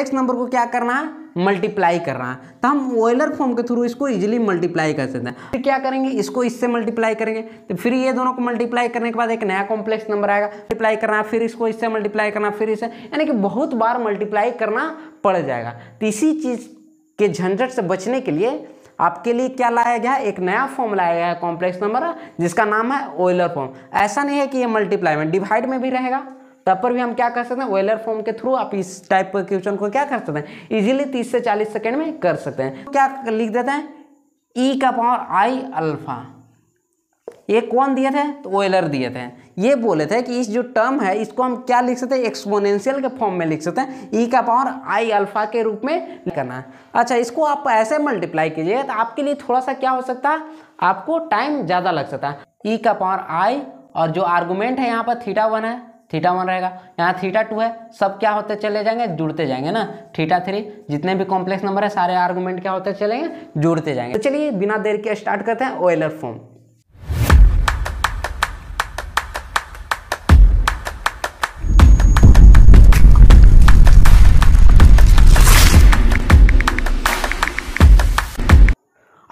x number को क्या करना है मल्टीप्लाई करना है तो हम ऑयलर फॉर्म के थ्रू इसको इजीली मल्टीप्लाई कर सकते हैं फिर क्या करेंगे इसको इससे मल्टीप्लाई करेंगे तो फिर ये दोनों को मल्टीप्लाई करने के बाद एक नया कॉम्प्लेक्स नंबर आएगा मल्टीप्लाई करना फिर इसको इससे मल्टीप्लाई करना फिर इससे यानी कि बहुत बार मल्टीप्लाई करना पड़ जाएगा तो इसी चीज़ के झंझट से बचने के लिए आपके लिए क्या लाया गया है एक नया फॉर्म लाया गया है कॉम्प्लेक्स नंबर जिसका नाम है ऑयलर फॉर्म ऐसा नहीं है कि ये मल्टीप्लाई में डिवाइड में भी रहेगा तब पर भी हम क्या कर सकते हैं वेलर फॉर्म के थ्रू आप इस टाइप के क्वेश्चन को क्या कर सकते हैं इजीली 30 से 40 सेकंड में कर सकते हैं क्या लिख देते हैं ई e का पावर आई अल्फा ये कौन दिए थे तो वेलर दिए थे ये बोले थे कि इस जो टर्म है इसको हम क्या लिख सकते हैं एक्सपोनेंशियल के फॉर्म में लिख सकते हैं ई e का पावर आई अल्फा के रूप में करना है अच्छा इसको आप ऐसे मल्टीप्लाई कीजिए तो आपके लिए थोड़ा सा क्या हो सकता है आपको टाइम ज़्यादा लग सकता है ई e का पावर आई और जो आर्गूमेंट है यहाँ पर थीटा वन है थीटा वन रहेगा यहाँ थीटा टू है सब क्या होते चले जाएंगे जुड़ते जाएंगे ना थीटा थ्री जितने भी कॉम्प्लेक्स नंबर है सारे आर्गूमेंट क्या होते चलेंगे जुड़ते जाएंगे तो चलिए बिना देर के स्टार्ट करते हैं ओयलर फॉर्म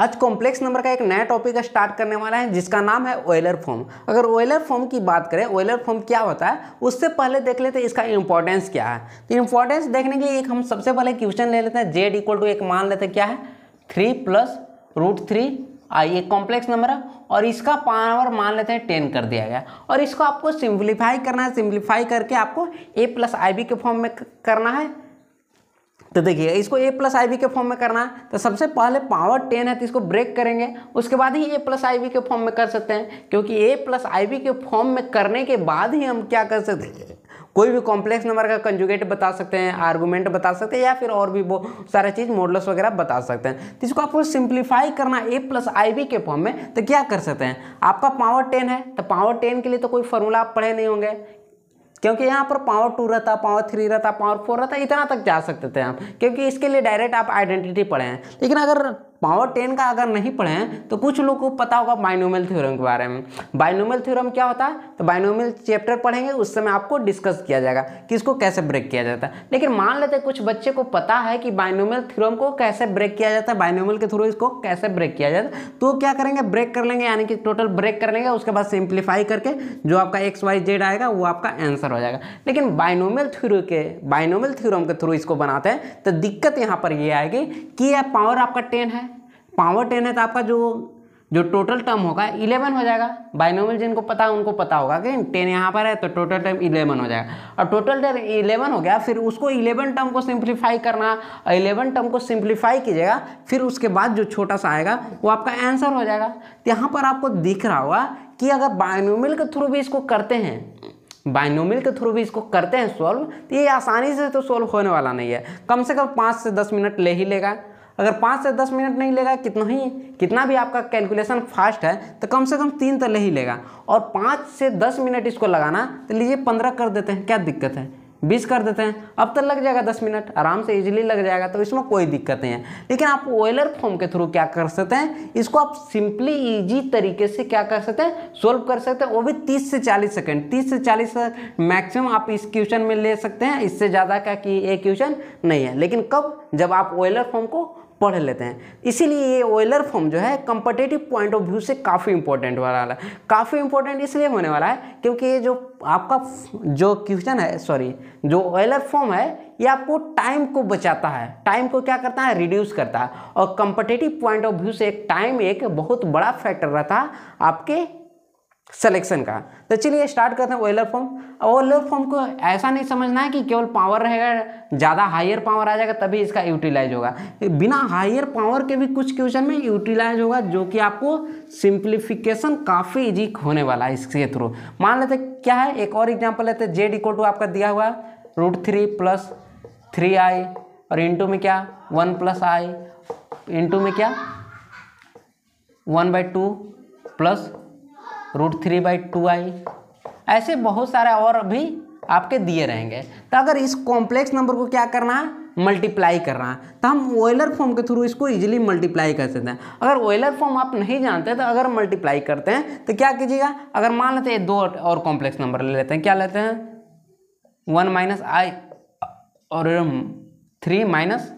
आज कॉम्प्लेक्स नंबर का एक नया टॉपिक स्टार्ट करने वाला है जिसका नाम है ओयलर फॉर्म अगर ओयलर फॉर्म की बात करें ओयलर फॉर्म क्या होता है उससे पहले देख लेते हैं इसका इंपॉर्टेंस क्या है तो इंपॉर्टेंस देखने के लिए एक हम सबसे पहले क्वेश्चन ले लेते हैं जेड इक्वल टू एक मान लेते हैं क्या है three plus root three I एक कॉम्प्लेक्स नंबर है और इसका पावर मान लेते हैं टेन कर दिया गया और इसको आपको सिंप्लीफाई करना है सिंप्लीफाई करके आपको ए प्लस आई बी के फॉर्म में करना है तो देखिए इसको ए प्लस आई के फॉर्म में करना है तो सबसे पहले पावर टेन है तो इसको ब्रेक करेंगे उसके बाद ही ए प्लस आई के फॉर्म में कर सकते हैं क्योंकि ए प्लस आई के फॉर्म में करने के बाद ही हम क्या कर सकते हैं कोई भी कॉम्प्लेक्स नंबर का कंजुगेट बता सकते हैं आर्गूमेंट बता सकते हैं या फिर और भी वो सारा चीज़ मॉडल्स वगैरह बता सकते हैं तो इसको आपको सिंप्लीफाई करना ए प्लस आई के फॉर्म में तो क्या कर सकते हैं आपका पावर टेन है तो पावर टेन के लिए तो कोई फॉर्मूला आप पढ़े नहीं होंगे क्योंकि यहाँ पर पावर टू रहता पावर थ्री रहता पावर फोर रहता इतना तक जा सकते थे हम क्योंकि इसके लिए डायरेक्ट आप आइडेंटिटी पढ़े हैं लेकिन अगर पावर टेन का अगर नहीं पढ़ें तो कुछ लोग को पता होगा बाइनोमियल थ्योरम के बारे में बाइनोमियल थ्योरम क्या होता है तो बाइनोमियल चैप्टर पढ़ेंगे उस समय आपको डिस्कस किया जाएगा कि इसको कैसे ब्रेक किया जाता है लेकिन मान लेते कुछ बच्चे को पता है कि बाइनोमियल थ्योरम को कैसे ब्रेक किया जाता है बाइनोमियल के थ्रू इसको कैसे ब्रेक किया जाता है तो क्या करेंगे ब्रेक कर लेंगे यानी कि टोटल ब्रेक कर लेंगे उसके बाद सिंप्लीफाई करके जो आपका एक्स वाई जेड आएगा वो आपका आंसर हो जाएगा लेकिन बाइनोमियल थ्योरी के बाइनोमियल थ्योरम के थ्रू इसको बनाते हैं तो दिक्कत यहाँ पर ये आएगी कि यह पावर आपका टेन है पावर टेन है तो आपका जो जो टोटल टर्म होगा इलेवन हो जाएगा बाइनोमियल जिनको पता है उनको पता होगा कि टेन यहाँ पर है तो टोटल टर्म इलेवन हो जाएगा और टोटल टर्म इलेवन हो गया फिर उसको इलेवन टर्म को सिंप्लीफाई करना और इलेवन टर्म को सिंप्लीफाई कीजिएगा फिर उसके बाद जो छोटा सा आएगा वो आपका आंसर हो जाएगा तो यहाँ पर आपको दिख रहा होगा कि अगर बाइनोमियल के थ्रू भी इसको करते हैं बाइनोमियल के थ्रू भी इसको करते हैं सॉल्व तो ये आसानी से तो सॉल्व होने वाला नहीं है कम से कम पाँच से दस मिनट ले ही लेगा अगर पाँच से दस मिनट नहीं लेगा कितना ही कितना भी आपका कैलकुलेशन फास्ट है तो कम से कम तीन तो ले ही लेगा और पाँच से दस मिनट इसको लगाना तो लीजिए पंद्रह कर देते हैं क्या दिक्कत है बीस कर देते हैं अब तक तो लग जाएगा दस मिनट आराम से इजीली लग जाएगा तो इसमें कोई दिक्कत नहीं है लेकिन आप ऑयलर फॉर्म के थ्रू क्या कर सकते हैं इसको आप सिंपली इजी तरीके से क्या कर सकते हैं सोल्व कर सकते हैं वो भी तीस से चालीस सेकेंड तीस से चालीस मैक्सिमम आप इस क्वेश्चन में ले सकते हैं इससे ज़्यादा का कि ये क्वेश्चन नहीं है लेकिन कब जब आप ऑयलर फॉर्म को पढ़ लेते हैं इसीलिए ये ओयलर फॉर्म जो है कंपटेटिव पॉइंट ऑफ व्यू से काफ़ी इंपॉर्टेंट होने वाला है काफ़ी इंपॉर्टेंट इसलिए होने वाला है क्योंकि ये जो आपका जो क्वेश्चन है सॉरी जो ऑयलर फॉर्म है ये आपको टाइम को बचाता है टाइम को क्या करता है रिड्यूस करता है और कंपटेटिव पॉइंट ऑफ व्यू से टाइम एक बहुत बड़ा फैक्टर रहता है आपके सेलेक्शन का तो चलिए स्टार्ट करते हैं ओयलर फॉर्म ओयलर फॉर्म को ऐसा नहीं समझना है कि केवल पावर रहेगा ज़्यादा हायर पावर आ जाएगा तभी इसका यूटिलाइज होगा बिना हायर पावर के भी कुछ क्वेश्चन में यूटिलाइज होगा जो कि आपको सिंप्लीफिकेशन काफ़ी इजी होने वाला है इसके थ्रू मान लेते क्या है एक और एग्जाम्पल लेते हैं जेड इक्वल टू आपका दिया हुआ root three plus three I और इंटू में क्या वन प्लस आई इंटू में क्या one by two plus root three by two I ऐसे बहुत सारे और भी आपके दिए रहेंगे तो अगर इस कॉम्प्लेक्स नंबर को क्या करना है मल्टीप्लाई करना है तो हम ओयलर फॉर्म के थ्रू इसको इजीली मल्टीप्लाई कर सकते हैं अगर ओयलर फॉर्म आप नहीं जानते तो अगर मल्टीप्लाई करते हैं तो क्या कीजिएगा अगर मान लेते हैं दो और कॉम्प्लेक्स नंबर ले लेते हैं क्या लेते हैं वन माइनस आई और three minus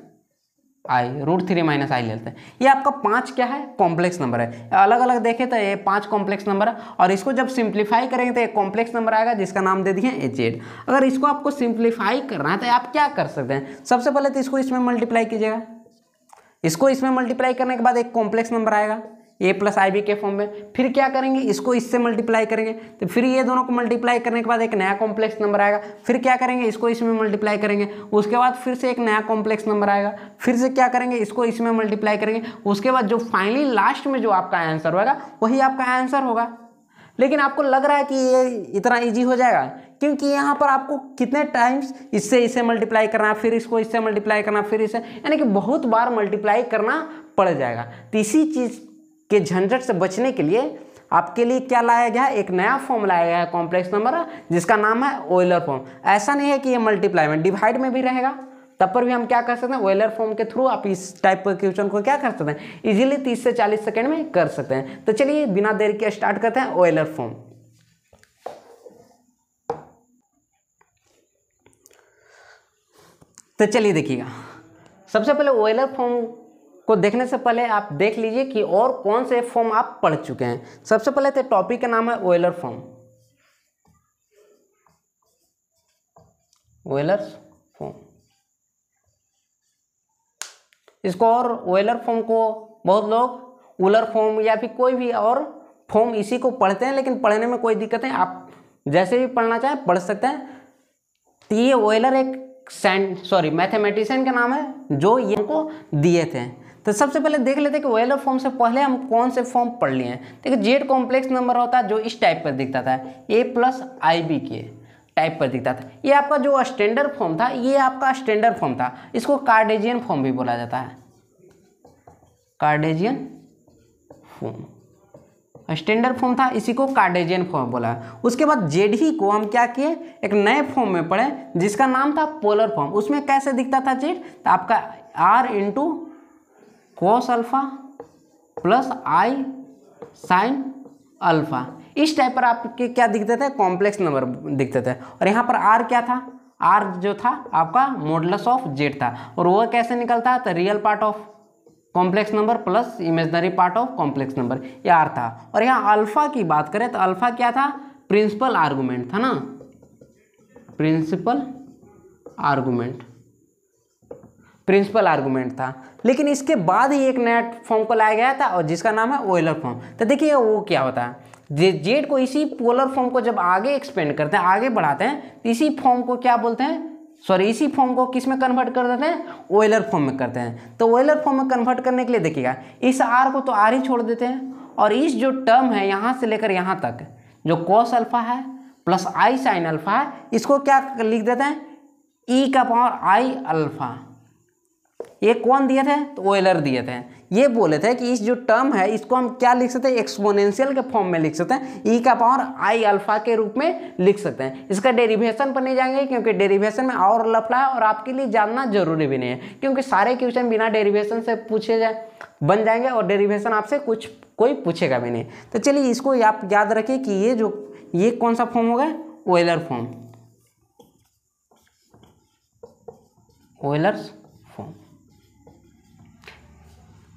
I root three minus I लेते हैं ये आपका पाँच क्या है कॉम्प्लेक्स नंबर है अलग अलग देखें तो ये पाँच कॉम्प्लेक्स नंबर है और इसको जब सिंप्लीफाई करेंगे तो एक कॉम्प्लेक्स नंबर आएगा जिसका नाम दे दिए एच एड अगर इसको आपको सिंप्लीफाई करना है तो आप क्या कर सकते हैं सबसे पहले तो इसको इसमें मल्टीप्लाई कीजिएगा इसको इसमें मल्टीप्लाई करने के बाद एक कॉम्प्लेक्स नंबर आएगा ए प्लस आई बी के फॉर्म में फिर क्या करेंगे इसको इससे मल्टीप्लाई करेंगे तो फिर ये दोनों को मल्टीप्लाई करने के बाद एक नया कॉम्प्लेक्स नंबर आएगा फिर क्या करेंगे इसको इसमें मल्टीप्लाई करेंगे उसके बाद फिर से एक नया कॉम्प्लेक्स नंबर आएगा फिर से क्या करेंगे इसको इसमें मल्टीप्लाई करेंगे उसके बाद जो फाइनली लास्ट में जो आपका आंसर होगा वही आपका आंसर होगा लेकिन आपको लग रहा है कि ये इतना इजी हो जाएगा क्योंकि यहाँ पर आपको कितने टाइम्स इससे इसे मल्टीप्लाई करना फिर इसको इससे मल्टीप्लाई करना फिर इसे यानी कि बहुत बार मल्टीप्लाई करना पड़ जाएगा तो इसी चीज़ के झंझट से बचने के लिए आपके लिए क्या लाया गया है एक नया फॉर्म लाया गया है कॉम्प्लेक्स नंबर जिसका नाम है ओयलर फॉर्म ऐसा नहीं है कि ये मल्टीप्लाई में डिवाइड में भी रहेगा तब पर भी हम क्या कर सकते हैं ओयलर फॉर्म के थ्रू आप इस टाइप के क्वेश्चन को क्या कर सकते हैं इजीली 30 से 40 सेकंड में कर सकते हैं तो चलिए बिना देर के स्टार्ट करते हैं ओयलर फॉर्म तो चलिए देखिएगा सबसे पहले ओयलर फॉर्म को देखने से पहले आप देख लीजिए कि और कौन से फॉर्म आप पढ़ चुके हैं सबसे पहले तो टॉपिक का नाम है ओयलर फॉर्म ओयलर फॉर्म इसको और ओयलर फॉर्म को बहुत लोग ओलर फॉर्म या फिर कोई भी और फॉर्म इसी को पढ़ते हैं लेकिन पढ़ने में कोई दिक्कत है आप जैसे भी पढ़ना चाहें पढ़ सकते हैं तो ये ओयलर एक सॉरी मैथमेटिशियन का नाम है जो ये को दिए थे तो सबसे पहले देख लेते हैं कि वेलर फॉर्म से पहले हम कौन से फॉर्म पढ़ लिए हैं देखिए जेड कॉम्प्लेक्स नंबर होता है जो इस टाइप पर दिखता था ए प्लस आई बी के टाइप पर दिखता था ये आपका जो स्टैंडर्ड फॉर्म था ये आपका स्टैंडर्ड फॉर्म था इसको कार्डेजियन फॉर्म भी बोला जाता है कार्डेजियन फॉर्म स्टैंडर्ड फॉर्म था इसी को कार्डेजियन फॉर्म बोला उसके बाद जेड ही को हम क्या किए एक नए फॉर्म में पढ़े जिसका नाम था पोलर फॉर्म उसमें कैसे दिखता था जेड तो आपका r into cos alpha plus i sine alpha इस टाइप पर आपके क्या दिखते थे कॉम्प्लेक्स नंबर दिखते थे और यहाँ पर आर क्या था आर जो था आपका मॉडलस ऑफ जेड था और वह कैसे निकलता तो real part of complex number plus imaginary part of complex number ये आर था और यहाँ अल्फ़ा की बात करें तो अल्फ़ा क्या था प्रिंसिपल आर्गूमेंट था ना प्रिंसिपल आर्गूमेंट प्रिंसिपल आर्गूमेंट था लेकिन इसके बाद ही एक नया फॉर्म को लाया गया था और जिसका नाम है ओयलर फॉर्म तो देखिए वो क्या होता है जेड को इसी पोलर फॉर्म को जब आगे एक्सपेंड करते हैं आगे बढ़ाते हैं तो इसी फॉर्म को क्या बोलते हैं सॉरी इसी फॉर्म को किस में कन्वर्ट कर देते हैं ओयलर फॉर्म में करते हैं तो ओयलर फॉर्म में कन्वर्ट करने के लिए देखिएगा इस आर को तो आर ही छोड़ देते हैं और इस जो टर्म है यहाँ से लेकर यहाँ तक जो कॉस अल्फा है प्लस आई साइन अल्फा है इसको क्या लिख देते हैं ई e का पावर आई अल्फा ये कौन दिए थे तो ओयलर दिए थे ये बोले थे कि इस जो टर्म है इसको हम क्या लिख सकते हैं एक्सपोनेंशियल के फॉर्म में लिख सकते हैं ई का पावर आई अल्फा के रूप में लिख सकते हैं इसका डेरिवेशन पर नहीं जाएंगे क्योंकि डेरिवेशन में और लफड़ा है और आपके लिए जानना जरूरी भी नहीं है क्योंकि सारे क्वेश्चन बिना डेरिवेशन से पूछे जाए बन जाएंगे और डेरिवेशन आपसे कुछ कोई पूछेगा भी नहीं तो चलिए इसको आप याद रखिए कि ये जो ये कौन सा फॉर्म होगा ओयलर फॉर्म ओयलर्स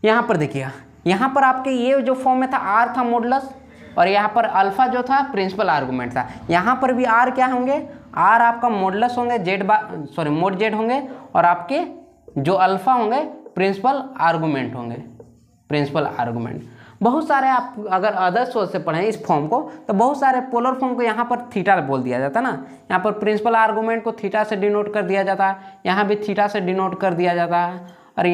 यहाँ पर देखिएगा यहाँ पर आपके ये जो फॉर्म में था आर था मोडलस और यहाँ पर अल्फा जो था प्रिंसिपल आर्गूमेंट था यहाँ पर भी आर क्या होंगे आर आपका मोडलस होंगे जेड बा सॉरी मोड जेड होंगे और आपके जो अल्फा होंगे प्रिंसिपल आर्गूमेंट होंगे प्रिंसिपल आर्गूमेंट बहुत सारे आप अगर अदर सोर्स से पढ़ें इस फॉर्म को तो बहुत सारे पोलर फॉर्म को यहाँ पर थीटा बोल दिया जाता है ना यहाँ पर प्रिंसिपल आर्गूमेंट को थीटा से डिनोट कर दिया जाता है यहाँ भी थीटा से डिनोट कर दिया जाता है और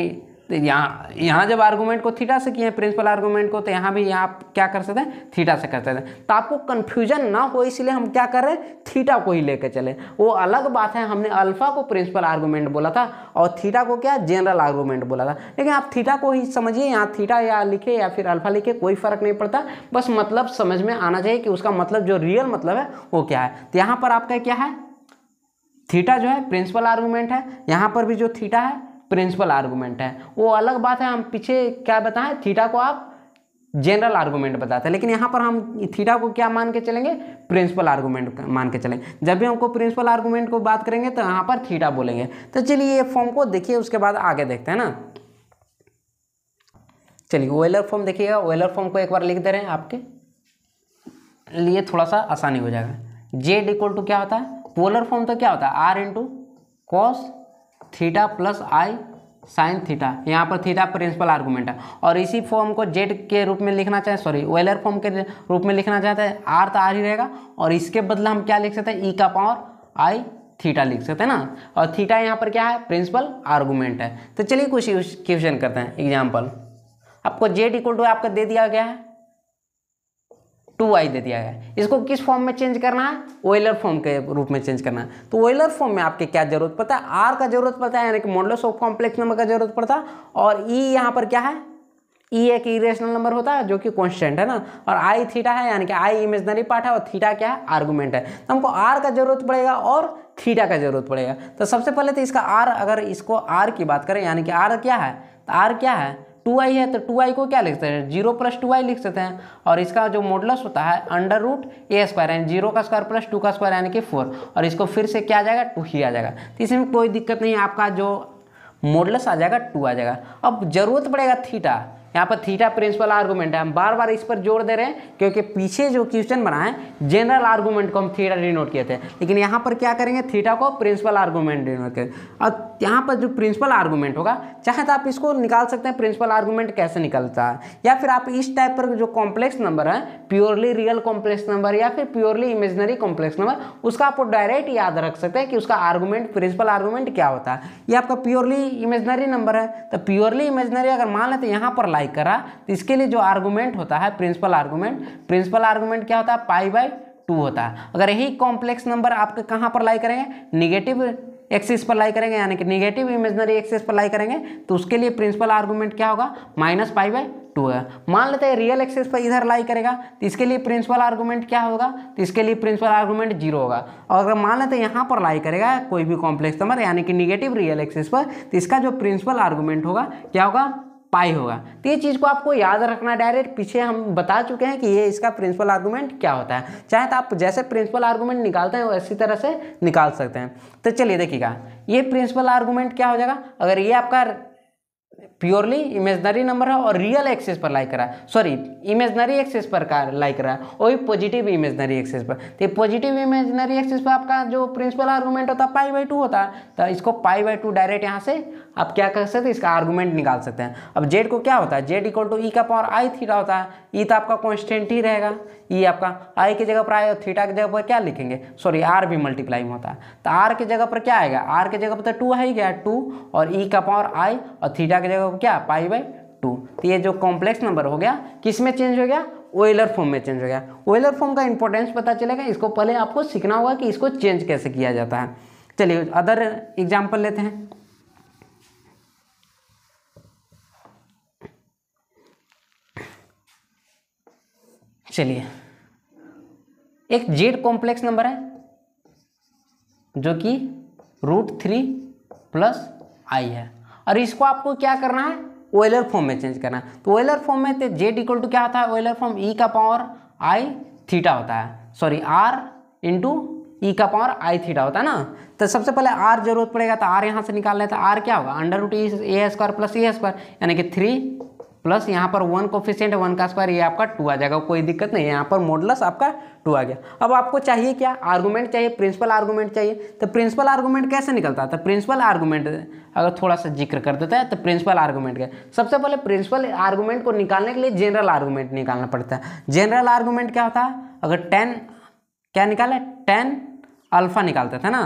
तो यहाँ यहाँ जब आर्गूमेंट को थीटा से किए हैं प्रिंसिपल आर्गूमेंट को तो यहाँ भी यहाँ आप क्या कर सकते हैं थीटा से कर सकते हैं तो आपको कन्फ्यूजन ना हो इसलिए हम क्या कर रहे हैं थीटा को ही लेकर चले वो अलग बात है हमने अल्फा को प्रिंसिपल आर्गूमेंट बोला था और थीटा को क्या जनरल आर्गूमेंट बोला था लेकिन आप थीटा को ही समझिए यहाँ थीटा या लिखे या फिर अल्फा लिखे कोई फ़र्क नहीं पड़ता बस मतलब समझ में आना चाहिए कि उसका मतलब जो रियल मतलब है वो क्या है तो यहाँ पर आपका क्या है थीटा जो है प्रिंसिपल आर्गूमेंट है यहाँ पर भी जो थीटा है प्रिंसिपल आर्गूमेंट है वो अलग बात है हम पीछे क्या बताएं थीटा को आप जनरल आर्गूमेंट बताते हैं लेकिन यहाँ पर हम थीटा को क्या मान के चलेंगे प्रिंसिपल आर्गूमेंट मान के चलेंगे जब भी हमको प्रिंसिपल आर्गूमेंट को बात करेंगे तो यहाँ पर थीटा बोलेंगे तो चलिए ये फॉर्म को देखिए उसके बाद आगे देखते हैं ना चलिए ओयलर फॉर्म देखिएगा वेलर फॉर्म को एक बार लिख दे रहे हैं आपके लिए थोड़ा सा आसानी हो जाएगा जेड इक्वल टू क्या होता है पोलर फॉर्म तो क्या होता है r into cos theta plus i sine theta यहाँ पर थीटा प्रिंसिपल आर्गूमेंट है और इसी फॉर्म को जेड के रूप में लिखना चाहे सॉरी वेलर फॉर्म के रूप में लिखना चाहते हैं आर तो आर ही रहेगा और इसके बदले हम क्या लिख सकते हैं ई का पावर आई थीटा लिख सकते हैं ना और थीटा यहाँ पर क्या है प्रिंसिपल आर्गूमेंट है तो चलिए कुछ क्वेश्चन करते हैं एग्जाम्पल आपको जेड इक्वल टू आपका दे दिया गया है टू वाई दे दिया है इसको किस फॉर्म में चेंज करना है ओयलर फॉर्म के रूप में चेंज करना है तो ओयलर फॉर्म में आपके क्या जरूरत पड़ता है आर का जरूरत पड़ता है यानी कि मॉडल्स ऑफ कॉम्प्लेक्स नंबर का जरूरत पड़ता है और ई e यहाँ पर क्या है ई e एक इरेशनल नंबर होता है जो कि कॉन्स्टेंट है ना और आई थीटा है यानी कि आई इमेजनरी पार्ट है और थीटा क्या है आर्गूमेंट है तो हमको आर का जरूरत पड़ेगा और थीटा का जरूरत पड़ेगा तो सबसे पहले तो इसका आर अगर इसको आर की बात करें यानी कि आर क्या है तो आर क्या है टू आई है तो टू आई को क्या लिख सकते हैं जीरो प्लस टू आई लिख सकते हैं और इसका जो मॉडलस होता है अंडर रूट ए स्क्वायर यानी जीरो का स्क्वायर प्लस टू का स्क्वायर यानी कि फोर और इसको फिर से क्या आ जाएगा टू ही आ जाएगा तो इसमें कोई दिक्कत नहीं है आपका जो मॉडलस आ जाएगा टू आ जाएगा अब जरूरत पड़ेगा थीटा यहाँ पर थीटा प्रिंसिपल आर्गूमेंट है हम बार बार इस पर जोर दे रहे हैं क्योंकि पीछे जो क्वेश्चन बना है जनरल आर्गूमेंट को हम थीटा डिनोट किए थे लेकिन यहाँ पर क्या करेंगे थीटा को प्रिंसिपल आर्गूमेंट डिनोट करें और यहाँ पर जो प्रिंसिपल आर्गूमेंट होगा चाहे तो आप इसको निकाल सकते हैं प्रिंसिपल आर्गूमेंट कैसे निकलता है या फिर आप इस टाइप पर जो कॉम्प्लेक्स नंबर है प्योरली रियल कॉम्प्लेक्स नंबर या फिर प्योरली इमेजनरी कॉम्प्लेक्स नंबर उसका आप डायरेक्ट याद रख सकते हैं कि उसका आर्गूमेंट प्रिंसिपल आर्गूमेंट क्या होता है ये आपका प्योरली इमेजनरी नंबर है तो प्योरली इमेजनरी अगर मान लेते तो यहाँ पर मल्टीप्लाई करा तो इसके लिए जो आर्गूमेंट होता है प्रिंसिपल आर्गूमेंट प्रिंसिपल आर्गूमेंट क्या होता है पाई बाई टू होता है अगर यही कॉम्प्लेक्स नंबर आपके कहाँ पर लाई करेंगे निगेटिव एक्सिस पर लाई करेंगे यानी कि निगेटिव इमेजनरी एक्सिस पर लाई करेंगे तो उसके लिए प्रिंसिपल आर्गूमेंट क्या होगा माइनस पाई बाई टू है मान लेते हैं रियल एक्सिस पर इधर लाई करेगा तो इसके लिए प्रिंसिपल आर्गूमेंट क्या होगा तो इसके लिए प्रिंसिपल आर्गूमेंट जीरो होगा और अगर मान लेते हैं यहाँ पर लाई करेगा कोई भी कॉम्प्लेक्स नंबर यानी कि निगेटिव रियल एक्सिस पर तो इसका जो प्रिंसिपल आर्गूमेंट होगा क्या होगा पाई होगा तो ये चीज़ को आपको याद रखना डायरेक्ट पीछे हम बता चुके हैं कि ये इसका प्रिंसिपल आर्गूमेंट क्या होता है चाहे तो आप जैसे प्रिंसिपल आर्गूमेंट निकालते हैं वैसी तरह से निकाल सकते हैं तो चलिए देखिएगा ये प्रिंसिपल आर्गूमेंट क्या हो जाएगा अगर ये आपका प्योरली इमेजनरी नंबर है और रियल एक्सेस पर रहा करा सॉरी इमेजनरी एक्सेस पर का लाई करा और पॉजिटिव इमेजनरी एक्सेस पर तो पॉजिटिव इमेजनरी एक्सेस पर आपका जो प्रिंसिपल आर्गूमेंट होता है पाई बाई टू होता है तो इसको पाई बाई टू डायरेक्ट यहाँ से आप क्या कर सकते हैं इसका आर्गूमेंट निकाल सकते हैं अब जेड को क्या होता है जेड इक्वल टू ई का पावर आई थीटा होता है ई e तो आपका कॉन्स्टेंट ही रहेगा ई e आपका आई की जगह पर आई और थीटा की जगह पर क्या लिखेंगे सॉरी आर भी मल्टीप्लाई में होता है तो आर की जगह पर क्या आएगा आर की जगह पर तो टू आ ही गया टू और ई e का पावर आई और थीटा की जगह होगा क्या पाई बाई टू तो ये जो कॉम्प्लेक्स नंबर हो गया किस में चेंज हो गया ओएलर फॉर्म में चेंज हो गया ओएलर फॉर्म का इंपॉर्टेंस पता चलेगा इसको पहले आपको सीखना होगा कि इसको चेंज कैसे किया जाता है चलिए अदर एग्जाम्पल लेते हैं चलिए एक जेड कॉम्प्लेक्स नंबर है जो कि रूट थ्री प्लस आई है और इसको आपको क्या करना है ओयलर फॉर्म में चेंज करना है तो ओयलर फॉर्म में जेड इक्वल टू क्या होता है ओयलर फॉर्म ई का पावर आई थीटा होता है सॉरी आर इंटू ई का पावर आई थीटा होता है ना तो सबसे पहले आर जरूरत पड़ेगा तो आर यहाँ से निकालना लेते तो आर क्या होगा under root a square plus a square यानी कि थ्री प्लस यहाँ पर वन कोफिशियंट वन का स्क्वायर ये आपका टू आ जाएगा कोई दिक्कत नहीं यहाँ पर मॉडलस आपका टू आ गया अब आपको चाहिए क्या आर्गूमेंट चाहिए प्रिंसिपल आर्गूमेंट चाहिए तो प्रिंसिपल आर्गूमेंट कैसे निकलता है तो प्रिंसिपल आर्गूमेंट अगर थोड़ा सा जिक्र कर देता है तो प्रिंसिपल आर्गूमेंट क्या सबसे पहले प्रिंसिपल आर्गूमेंट को निकालने के लिए जनरल आर्गूमेंट निकालना पड़ता है जनरल आर्गूमेंट क्या होता है अगर टेन क्या निकाले टेन अल्फ़ा निकालते थे ना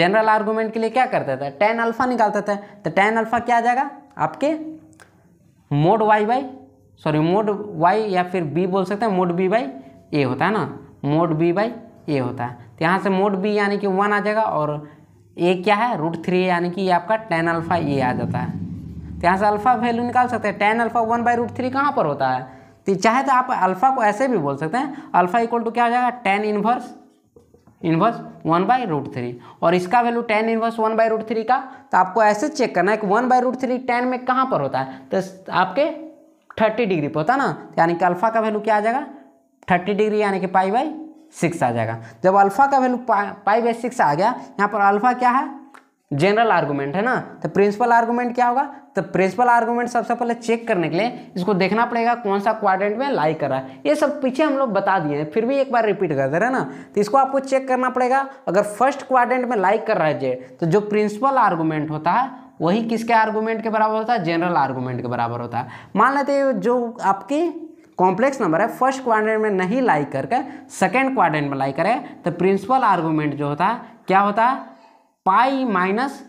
जनरल आर्गूमेंट के लिए क्या करते थे टेन अल्फ़ा निकालते थे तो टेन अल्फ़ा क्या आ जाएगा आपके mod y by sorry mod y या फिर बी बोल सकते हैं मोड बी बाई ए होता है ना मोड बी बाई ए होता है तो यहाँ से मोड बी यानी कि वन आ जाएगा और ए क्या है रूट थ्री यानी कि ये आपका टेन अल्फ़ा ए आ जाता है तो यहाँ से अल्फ़ा वैल्यू निकाल सकते हैं tan alpha one by root three कहाँ पर होता है तो चाहे तो आप अल्फ़ा को ऐसे भी बोल सकते हैं अल्फ़ा इक्वल टू क्या हो जाएगा tan inverse inverse one by root three और इसका value tan inverse one by root three का तो आपको ऐसे चेक करना है कि one by root three tan में कहाँ पर होता है तो आपके थर्टी डिग्री पर होता है ना तो यानी कि अल्फ़ा का वैल्यू क्या आ जाएगा थर्टी डिग्री यानी कि पाई बाई सिक्स आ जाएगा जब अल्फ़ा का वैल्यू पा, पाई बाई सिक्स आ गया यहाँ पर अल्फ़ा क्या है जनरल आर्गूमेंट है ना तो प्रिंसिपल आर्गूमेंट क्या होगा तो प्रिंसिपल आर्गूमेंट सबसे पहले चेक करने के लिए इसको देखना पड़ेगा कौन सा क्वाड्रेंट में लाई कर रहा है ये सब पीछे हम लोग बता दिए हैं फिर भी एक बार रिपीट कर दे रहे हैं ना तो इसको आपको चेक करना पड़ेगा अगर फर्स्ट क्वाड्रेंट में लाई कर रहा है जे तो जो प्रिंसिपल आर्गूमेंट होता है वही किसके आर्गूमेंट के बराबर होता है जनरल आर्गूमेंट के बराबर होता है मान लेते जो आपकी कॉम्प्लेक्स नंबर है फर्स्ट क्वाड्रेंट में नहीं लाई करके सेकेंड क्वाड्रेंट में लाई करे तो प्रिंसिपल आर्गूमेंट जो होता है क्या होता है पाई माइनस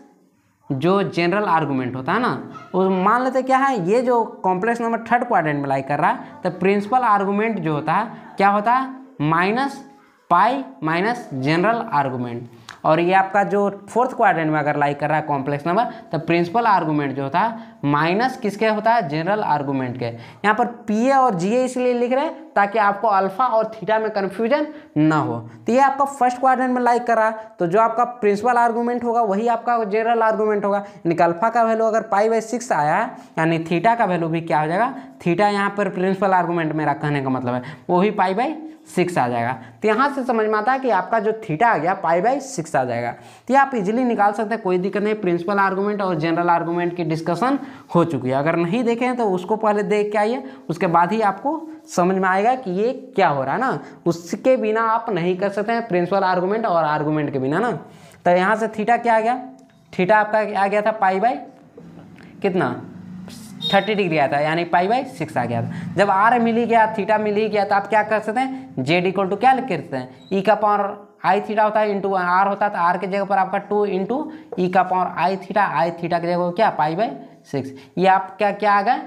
जो जनरल आर्गूमेंट होता है ना वो मान लेते क्या है ये जो कॉम्प्लेक्स नंबर थर्ड क्वाड्रेंट में लाई कर रहा है तो प्रिंसिपल आर्गूमेंट जो होता है क्या होता है minus pi minus general argument और ये आपका जो फोर्थ क्वाड्रेंट में अगर लाइक कर रहा है कॉम्प्लेक्स नंबर तो प्रिंसिपल आर्गूमेंट जो होता है माइनस किसके होता है जनरल आर्गूमेंट के यहाँ पर पी ए और जी ए इसलिए लिख रहे हैं ताकि आपको अल्फा और थीटा में कन्फ्यूजन ना हो तो ये आपका फर्स्ट क्वाड्रेंट में लाइक कर रहा है तो जो आपका प्रिंसिपल आर्गूमेंट होगा वही आपका जनरल आर्गूमेंट होगा यानी अल्फा का वैल्यू अगर पाई बाई सिक्स आया है यानी थीटा का वैल्यू भी क्या हो जाएगा थीटा यहाँ पर प्रिंसिपल आर्गूमेंट मेरा कहने का मतलब है वो भी पाई बाई सिक्स आ जाएगा तो यहाँ से समझ में आता है कि आपका जो थीटा आ गया पाई बाई सिक्स आ जाएगा तो ये आप इजीली निकाल सकते हैं कोई दिक्कत नहीं प्रिंसिपल आर्गूमेंट और जनरल आर्गूमेंट की डिस्कशन हो चुकी है अगर नहीं देखें तो उसको पहले देख के आइए उसके बाद ही आपको समझ में आएगा कि ये क्या हो रहा है ना उसके बिना आप नहीं कर सकते हैं प्रिंसिपल आर्गूमेंट और आर्गूमेंट के बिना ना तो यहाँ से थीटा क्या आ गया थीटा आपका आ गया था पाई बाई कितना थर्टी डिग्री आया था यानी पाई बाई सिक्स आ गया था जब आर मिल ही गया थीटा मिल ही गया तो आप क्या कर सकते हैं जेड इक्वल टू क्या लिख सकते हैं ई का पावर आई थीटा होता है इंटू आर होता है तो आर के जगह पर आपका टू इंटू ई का power i theta i theta की जगह क्या पाई बाई सिक्स ये आपका क्या आ गया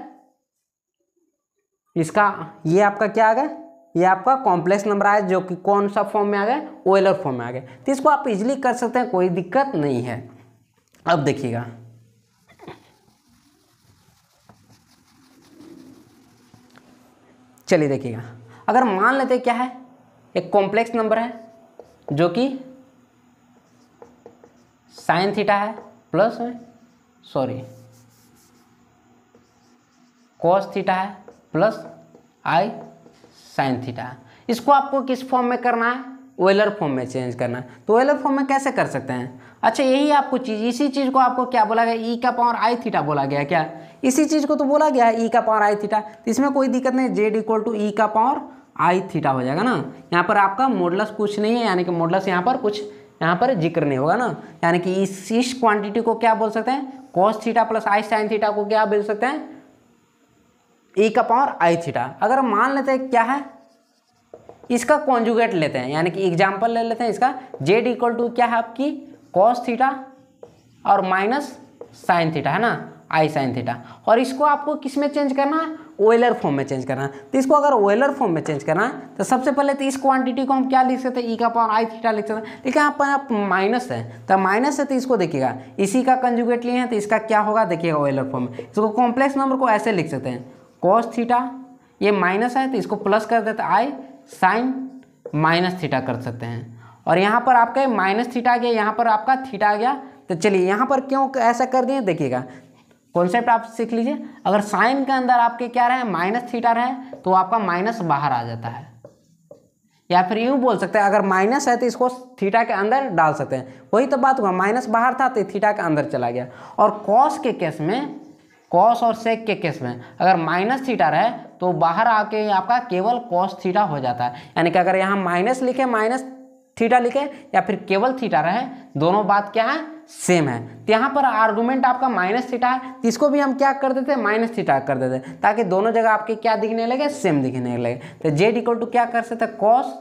इसका ये आपका क्या आ गया ये आपका कॉम्प्लेक्स नंबर आया जो कि कौन सा फॉर्म में आ गया ओएलर फॉर्म में आ गया तो इसको आप इजिली कर सकते हैं कोई दिक्कत नहीं है अब देखिएगा चलिए देखिएगा अगर मान लेते क्या है एक कॉम्प्लेक्स नंबर है जो कि साइन थीटा है प्लस सॉरी कॉस थीटा है प्लस आई साइन थीटा है इसको आपको किस फॉर्म में करना है ओयलर फॉर्म में चेंज करना है तो ओयलर फॉर्म में कैसे कर सकते हैं अच्छा यही आपको चीज़ इसी चीज़ को आपको क्या बोला गया ई का पावर आई थीटा बोला गया क्या इसी चीज़ को तो बोला गया है ई का पावर आई थीटा तो इसमें कोई दिक्कत नहीं जेड इक्वल टू ई का पावर आई थीटा हो जाएगा ना यहाँ पर आपका मोडलस कुछ नहीं है यानी कि मोडलस यहाँ पर कुछ यहाँ पर जिक्र नहीं होगा ना यानी कि इस इस क्वांटिटी को क्या बोल सकते हैं cos theta plus i sine theta को क्या बोल सकते हैं ई का पावर आई थीटा अगर मान लेते हैं क्या है इसका कॉन्जुगेट लेते हैं यानी कि एग्जाम्पल ले लेते हैं इसका जेड इक्वल टू क्या है आपकी कॉस थीटा और माइनस साइन थीटा है ना आई साइन थीटा और इसको आपको किस में चेंज करना है ओयलर फॉर्म में चेंज करना है तो इसको अगर ओयलर फॉर्म में चेंज करना है तो सबसे पहले तो इस क्वांटिटी को हम क्या लिख सकते हैं ई e का पावर आई थीटा लिख सकते हैं लेकिन यहाँ पर आप माइनस है तो माइनस है तो इसको देखिएगा इसी का कंजुगेट लिए हैं तो इसका क्या होगा देखिएगा ओयलर फॉर्म में इसको कॉम्प्लेक्स नंबर को ऐसे लिख सकते हैं कॉस थीटा ये माइनस है तो इसको प्लस कर देते आई साइन माइनस थीटा कर सकते हैं और यहाँ पर आपका माइनस थीटा गया यहाँ पर आपका थीटा आ गया तो चलिए यहाँ पर क्यों ऐसा कर दिए देखिएगा कॉन्सेप्ट आप सीख लीजिए अगर साइन के अंदर आपके क्या रहे माइनस थीटा रहे तो आपका माइनस बाहर आ जाता है या फिर यूँ बोल सकते हैं अगर माइनस है तो इसको थीटा के अंदर डाल सकते हैं वही तो बात हुआ माइनस बाहर था तो थीटा के अंदर चला गया और कॉस के केस में कॉस और सेक के केस में अगर माइनस थीटा रहे तो बाहर आके आपका केवल कॉस थीटा हो जाता है यानी कि अगर यहाँ माइनस लिखे माइनस थीटा लिखे या फिर केवल थीटा रहे दोनों बात क्या है सेम है तो यहाँ पर आर्गूमेंट आपका माइनस थीटा है तो इसको भी हम क्या कर देते हैं माइनस थीटा कर देते हैं ताकि दोनों जगह आपके क्या दिखने लगे सेम दिखने लगे तो जेड इक्वल टू क्या कर सकते कॉस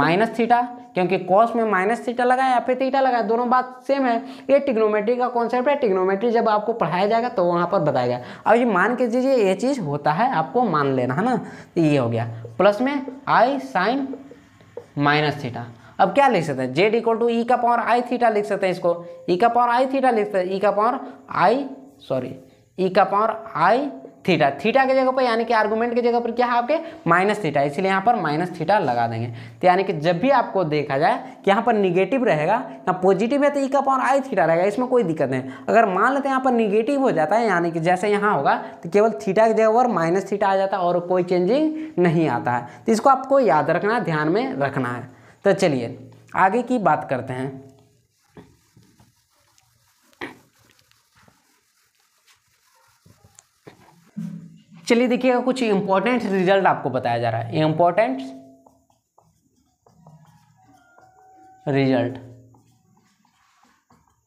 माइनस थीटा क्योंकि कॉस में माइनस थीटा लगा या फिर थीटा लगा दोनों बात सेम है ये टिग्नोमेट्री का कॉन्सेप्ट है टिग्नोमेट्री जब आपको पढ़ाया जाएगा तो वहाँ पर बताया गया अब ये मान के दीजिए ये चीज़ होता है आपको मान लेना है ना तो ये हो गया प्लस में आई साइन माइनस थीटा अब क्या लिख सकते हैं जेड इक्वल टू ई का पावर आई थीटा लिख सकते हैं इसको ई e का पावर आई थीटा लिख सकते हैं ई e का पावर आई सॉरी ई का पावर आई थीटा थीटा के जगह पर यानी कि आर्गूमेंट के जगह पर क्या है आपके माइनस थीटा इसलिए यहाँ पर माइनस थीटा लगा देंगे तो यानी कि जब भी आपको देखा जाए कि यहाँ पर निगेटिव रहेगा यहाँ पॉजिटिव है तो ई e का पावर आई थीटा रहेगा इसमें कोई दिक्कत नहीं अगर मान लेते हैं यहाँ पर निगेटिव हो जाता है यानी कि जैसे यहाँ होगा तो केवल थीटा की जगह पर माइनस थीटा आ जाता है और कोई चेंजिंग नहीं आता है तो इसको आपको याद रखना ध्यान में रखना है तो चलिए आगे की बात करते हैं चलिए देखिएगा कुछ इंपॉर्टेंट रिजल्ट आपको बताया जा रहा है इंपॉर्टेंट रिजल्ट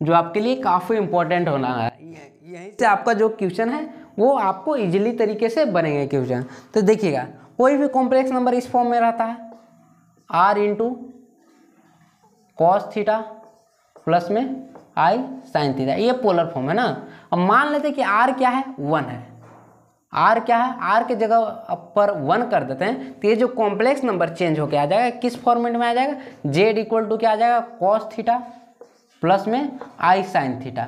जो आपके लिए काफ़ी इंपॉर्टेंट होना है यहीं से आपका जो क्वेश्चन है वो आपको इजीली तरीके से बनेंगे क्वेश्चन तो देखिएगा कोई भी कॉम्प्लेक्स नंबर इस फॉर्म में रहता है r into cos theta plus में आई साइन थीटा ये पोलर फॉर्म है ना अब मान लेते कि आर क्या है वन है आर क्या है आर के जगह पर वन कर देते हैं तो ये जो कॉम्प्लेक्स नंबर चेंज होकर आ जाएगा किस फॉर्मेट में आ जाएगा जेड इक्वल टू क्या आ जाएगा कॉस थीटा प्लस में i sine theta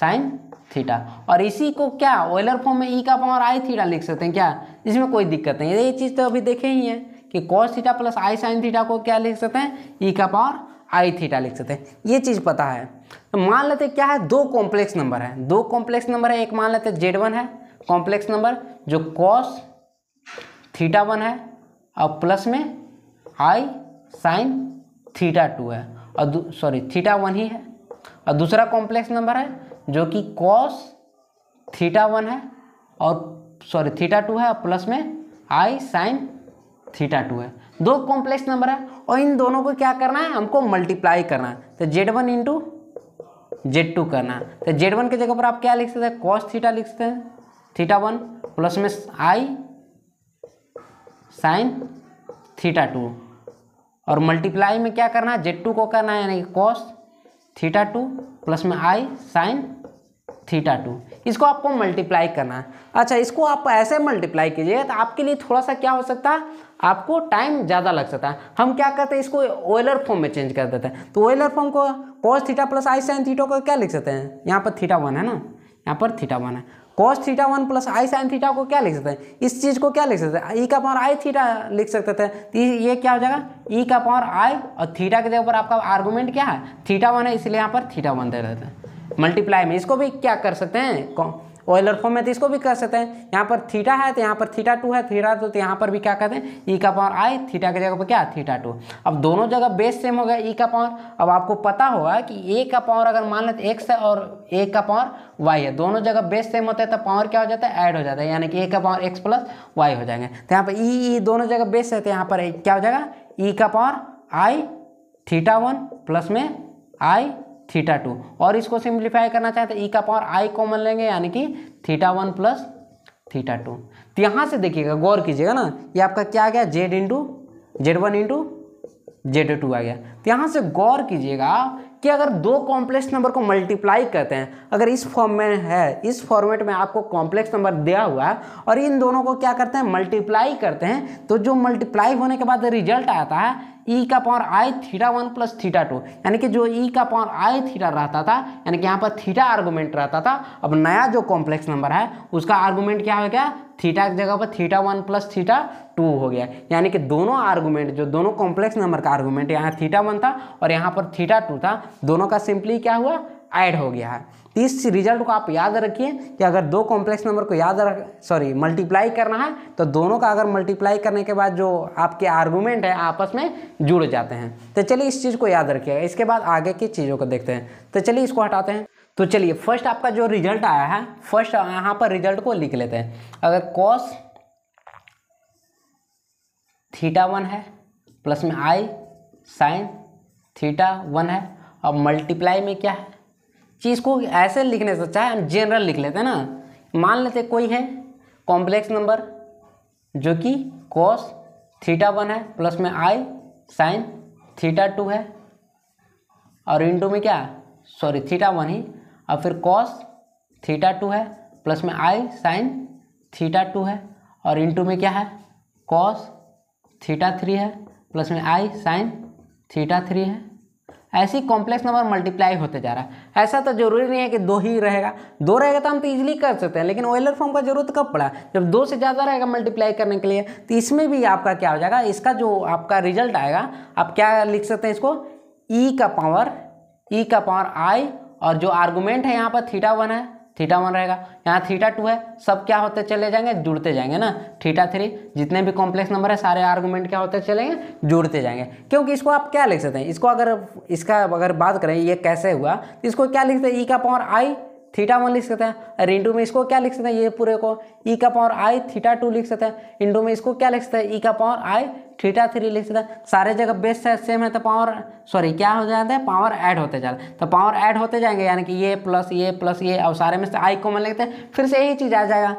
sine theta और इसी को क्या ओयलर फॉर्म में ई e का पावर आई थीटा लिख सकते हैं क्या इसमें कोई दिक्कत नहीं ये चीज़ तो अभी देखे ही है कि cos theta plus i sine theta को क्या लिख सकते हैं ई e का पावर आई थीटा लिख सकते हैं ये चीज़ पता है तो मान लेते क्या है दो कॉम्प्लेक्स नंबर है दो कॉम्प्लेक्स नंबर है एक मान लेते जेड वन है कॉम्प्लेक्स नंबर जो कॉस थीटा वन है और प्लस में आई साइन थीटा टू है और सॉरी थीटा वन ही है और दूसरा कॉम्प्लेक्स नंबर है जो कि कॉस थीटा वन है और सॉरी थीटा टू है और प्लस में आई साइन थीटा टू है दो कॉम्प्लेक्स नंबर है और इन दोनों को क्या करना है हमको मल्टीप्लाई करना है तो z one into z two करना है तो जेड वन की जगह पर आप क्या लिख सकते हैं कॉस थीटा लिख सकते हैं थीटा वन प्लस में आई साइन थीटा टू और मल्टीप्लाई में क्या करना है जेड टू को करना है यानी कॉस थीटा टू प्लस में आई साइन थीटा टू इसको आपको मल्टीप्लाई करना है अच्छा इसको आप ऐसे मल्टीप्लाई कीजिए तो आपके लिए थोड़ा सा क्या हो सकता है आपको टाइम ज़्यादा लग सकता है हम क्या करते हैं इसको ओयलर फॉर्म में चेंज कर देते हैं तो ओयलर फॉर्म को cos theta plus i sine theta को क्या लिख सकते हैं यहाँ पर थीटा वन है ना यहाँ पर थीटा वन है cos theta one plus i sine theta को क्या लिख सकते हैं इस चीज़ को क्या लिख सकते हैं ई e का पावर आई थीटा लिख सकते थे तो ये क्या हो जाएगा ई e का पावर आई और थीटा के ऊपर आपका आर्गूमेंट क्या है थीटा वन है इसलिए यहाँ पर थीटा वन दे देते हैं मल्टीप्लाई में इसको भी क्या कर सकते हैं ऑयलर फॉर्म में तो इसको भी कह सकते हैं यहाँ पर थीटा है तो यहाँ पर थीटा टू है थीटा टू तो यहाँ पर भी क्या कहते हैं ई e का पावर आई थीटा की जगह पर क्या थीटा टू अब दोनों जगह बेस सेम हो गया ई e का पावर अब आपको पता होगा कि ए का पावर अगर मान लेते तो एक्स है और ए का पावर वाई है दोनों जगह बेस सेम होता है तो पावर क्या हो जाता है ऐड हो जाता है यानी कि ए का पावर एक्स प्लस वाई हो जाएंगे तो यहाँ पर ई e, दोनों जगह बेस है तो यहाँ पर क्या हो जाएगा ई का power i theta one plus में आई थीटा टू और इसको सिंप्लीफाई करना चाहते ई तो e का पावर आई कॉमन लेंगे यानी कि theta one plus theta two तो यहाँ से देखिएगा गौर कीजिएगा ना ये आपका क्या आ गया z into z one into z two आ गया तो यहाँ से गौर कीजिएगा कि अगर दो कॉम्प्लेक्स नंबर को मल्टीप्लाई करते हैं अगर इस फॉर्म में है इस फॉर्मेट में आपको कॉम्प्लेक्स नंबर दिया हुआ है और इन दोनों को क्या करते हैं मल्टीप्लाई करते हैं तो जो मल्टीप्लाई होने के बाद रिजल्ट आता है ई e का power i theta one plus theta two यानी कि जो ई e का पावर आई थीटा रहता था यानी कि यहाँ पर थीटा आर्गूमेंट रहता था अब नया जो कॉम्प्लेक्स नंबर है उसका आर्गूमेंट क्या हो गया थीटा की जगह पर theta one plus theta two हो गया यानी कि दोनों आर्गूमेंट जो दोनों कॉम्प्लेक्स नंबर का आर्गूमेंट यहाँ थीटा वन था और यहाँ पर थीटा टू था दोनों का सिंपली क्या हुआ ऐड हो गया है तो इस रिजल्ट को आप याद रखिए कि अगर दो कॉम्प्लेक्स नंबर को याद रख सॉरी मल्टीप्लाई करना है तो दोनों का अगर मल्टीप्लाई करने के बाद जो आपके आर्गूमेंट है आपस में जुड़ जाते हैं तो चलिए इस चीज़ को याद रखिएगा इसके बाद आगे की चीज़ों को देखते हैं तो चलिए इसको हटाते हैं तो चलिए फर्स्ट आपका जो रिजल्ट आया है फर्स्ट यहाँ पर रिजल्ट को लिख लेते हैं अगर कॉस थीटा वन है प्लस में आई साइन थीटा वन है अब मल्टीप्लाई में क्या है चीज़ को ऐसे लिखने से चाहे हम जनरल लिख लेते हैं ना मान लेते कोई है कॉम्प्लेक्स नंबर जो कि कॉस थीटा वन है प्लस में आई साइन थीटा टू है और इंटू में क्या सॉरी थीटा वन ही और फिर कॉस थीटा टू है प्लस में आई साइन थीटा टू है और इंटू में क्या है कॉस थीटा थ्री है प्लस में आई साइन थीटा थ्री है ऐसी कॉम्प्लेक्स नंबर मल्टीप्लाई होते जा रहा है ऐसा तो जरूरी नहीं है कि दो ही रहेगा दो रहेगा तो हम तो ईजिली कर सकते हैं लेकिन ऑयलर फॉर्म का जरूरत कब पड़ा जब दो से ज़्यादा रहेगा मल्टीप्लाई करने के लिए तो इसमें भी आपका क्या हो जाएगा इसका जो आपका रिजल्ट आएगा आप क्या लिख सकते हैं इसको ई e का पावर ई e का पावर आई और जो आर्गूमेंट है यहाँ पर थीटा वन है थीटा वन रहेगा यहाँ थीटा टू है सब क्या होते चले जाएंगे जुड़ते जाएंगे ना थीटा थ्री जितने भी कॉम्प्लेक्स नंबर है सारे आर्गूमेंट क्या होते चलेंगे जुड़ते जाएंगे क्योंकि इसको आप क्या लिख सकते हैं इसको अगर इसका अगर बात करें ये कैसे हुआ तो इसको क्या लिख सकते हैं ई e का पावर आई थीटा वन लिख सकते हैं और इंटू में इसको क्या लिख सकते हैं ये पूरे को ई e का पावर आई थीटा टू लिख सकते हैं इंटू में इसको क्या लिख सकते हैं ई e का पावर आई थीटा थ्री लिख सकते हैं सारे जगह बेस से सेम है तो पावर सॉरी क्या हो जाता है पावर ऐड होते जा तो पावर ऐड होते जाएंगे यानी कि ये प्लस ये प्लस ये और सारे में से आई कॉमन लिखते हैं फिर से यही चीज़ आ जाएगा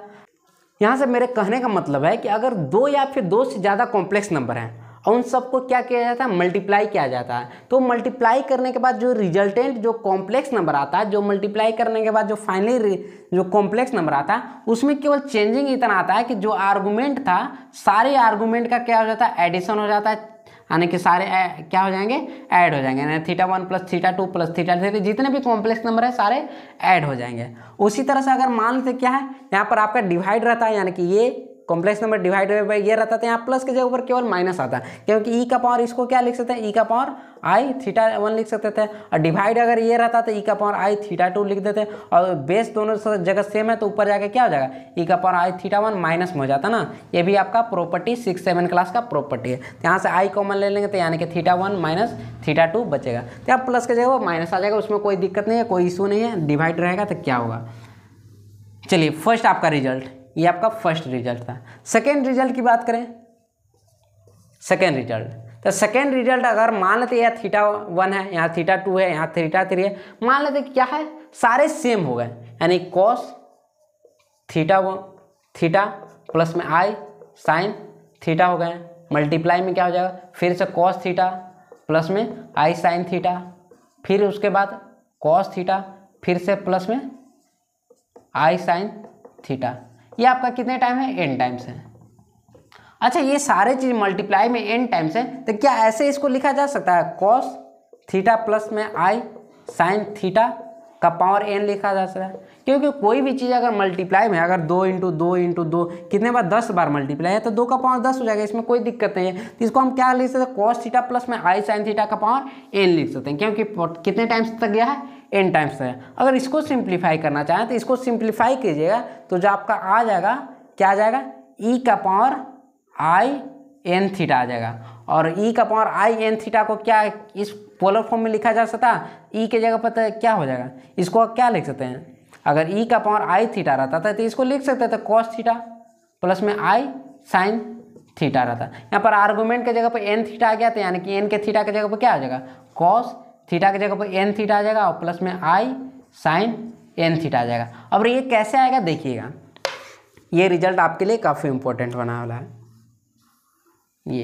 यहाँ से मेरे कहने का मतलब है कि अगर दो या फिर दो से ज़्यादा कॉम्प्लेक्स नंबर हैं और उन सबको क्या किया जाता है मल्टीप्लाई किया जाता है तो मल्टीप्लाई करने के बाद जो रिजल्टेंट जो कॉम्प्लेक्स नंबर आता है जो मल्टीप्लाई करने के बाद जो फाइनली जो कॉम्प्लेक्स नंबर आता है उसमें केवल चेंजिंग इतना आता है कि जो आर्गूमेंट था सारे आर्गूमेंट का क्या हो जाता है एडिशन हो जाता है यानी कि सारे आ, क्या हो जाएंगे ऐड हो जाएंगे यानी theta one plus theta two plus theta three जितने भी कॉम्प्लेक्स नंबर है सारे ऐड हो जाएंगे उसी तरह से अगर मान लेते क्या है यहाँ पर आपका डिवाइड रहता है यानी कि ये कॉम्प्लेक्स नंबर डिवाइड बाई ये रहता था यहाँ प्लस के जगह पर केवल माइनस आता है क्योंकि ई e का पावर इसको क्या लिख सकते हैं ई e का पावर आई थीटा वन लिख सकते थे और डिवाइड अगर ये रहता तो ई e का पावर आई थीटा टू लिख देते और बेस दोनों जगह सेम है तो ऊपर जाके क्या हो जाएगा ई का power i theta one minus में हो जाता ना ये भी आपका प्रॉपर्टी सिक्स सेवन क्लास का प्रॉपर्टी है तो यहाँ से आई कॉमन ले लेंगे तो यानी कि theta one minus theta two बचेगा तो यहाँ प्लस के जगह वो माइनस आ जाएगा उसमें कोई दिक्कत नहीं है कोई इशू नहीं है डिवाइड रहेगा तो क्या होगा चलिए फर्स्ट आपका रिजल्ट ये आपका फर्स्ट रिजल्ट था सेकेंड रिजल्ट की बात करें सेकेंड रिजल्ट तो सेकेंड रिजल्ट अगर मान लेते यहाँ थीटा वन है यहाँ थीटा टू है यहाँ थीटा थ्री है मान लेते क्या है सारे सेम हो गए यानी cos theta one theta plus में आई साइन थीटा हो गए मल्टीप्लाई में क्या हो जाएगा फिर से कॉस थीटा प्लस में आई साइन थीटा फिर उसके बाद कॉस थीटा फिर से प्लस में आई साइन थीटा ये आपका कितने टाइम है एन टाइम्स है अच्छा ये सारे चीज़ मल्टीप्लाई में एन टाइम्स है तो क्या ऐसे इसको लिखा जा सकता है कॉस थीटा प्लस में आई साइन थीटा का पावर एन लिखा जा सकता है क्योंकि कोई भी चीज़ अगर मल्टीप्लाई में अगर दो इंटू दो इंटू दो कितने बार दस बार मल्टीप्लाई है तो दो का पावर दस हो जाएगा इसमें कोई दिक्कत नहीं है तो इसको हम क्या लिख सकते हैं कॉस थीटा प्लस में आई साइन थीटा का पावर एन लिख सकते हैं क्योंकि कितने टाइम्स तक गया है एन टाइम्स है अगर इसको सिंप्लीफाई करना चाहें तो इसको सिंप्लीफाई कीजिएगा तो जो आपका आ जाएगा क्या आ जाएगा ई e का पावर आई एन थीटा आ जाएगा और ई e का पावर आई एन थीटा को क्या इस पोलर फॉर्म में लिखा जा सकता ई e के जगह पर तो क्या हो जाएगा इसको क्या लिख सकते हैं अगर ई का पावर आई थीटा रहता था तो इसको लिख सकते थे कॉस थीटा प्लस में आई साइन थीटा रहता यहाँ पर आर्गूमेंट के जगह पर एन थीटा आ गया था तो यानी कि एन के थीटा के जगह पर क्या आ जाएगा कॉस थीटा की जगह पर एन थीटा आ जाएगा और प्लस में आई साइन एन थीटा आ जाएगा अब ये कैसे आएगा देखिएगा ये रिजल्ट आपके लिए काफ़ी इम्पोर्टेंट बना वाला है ये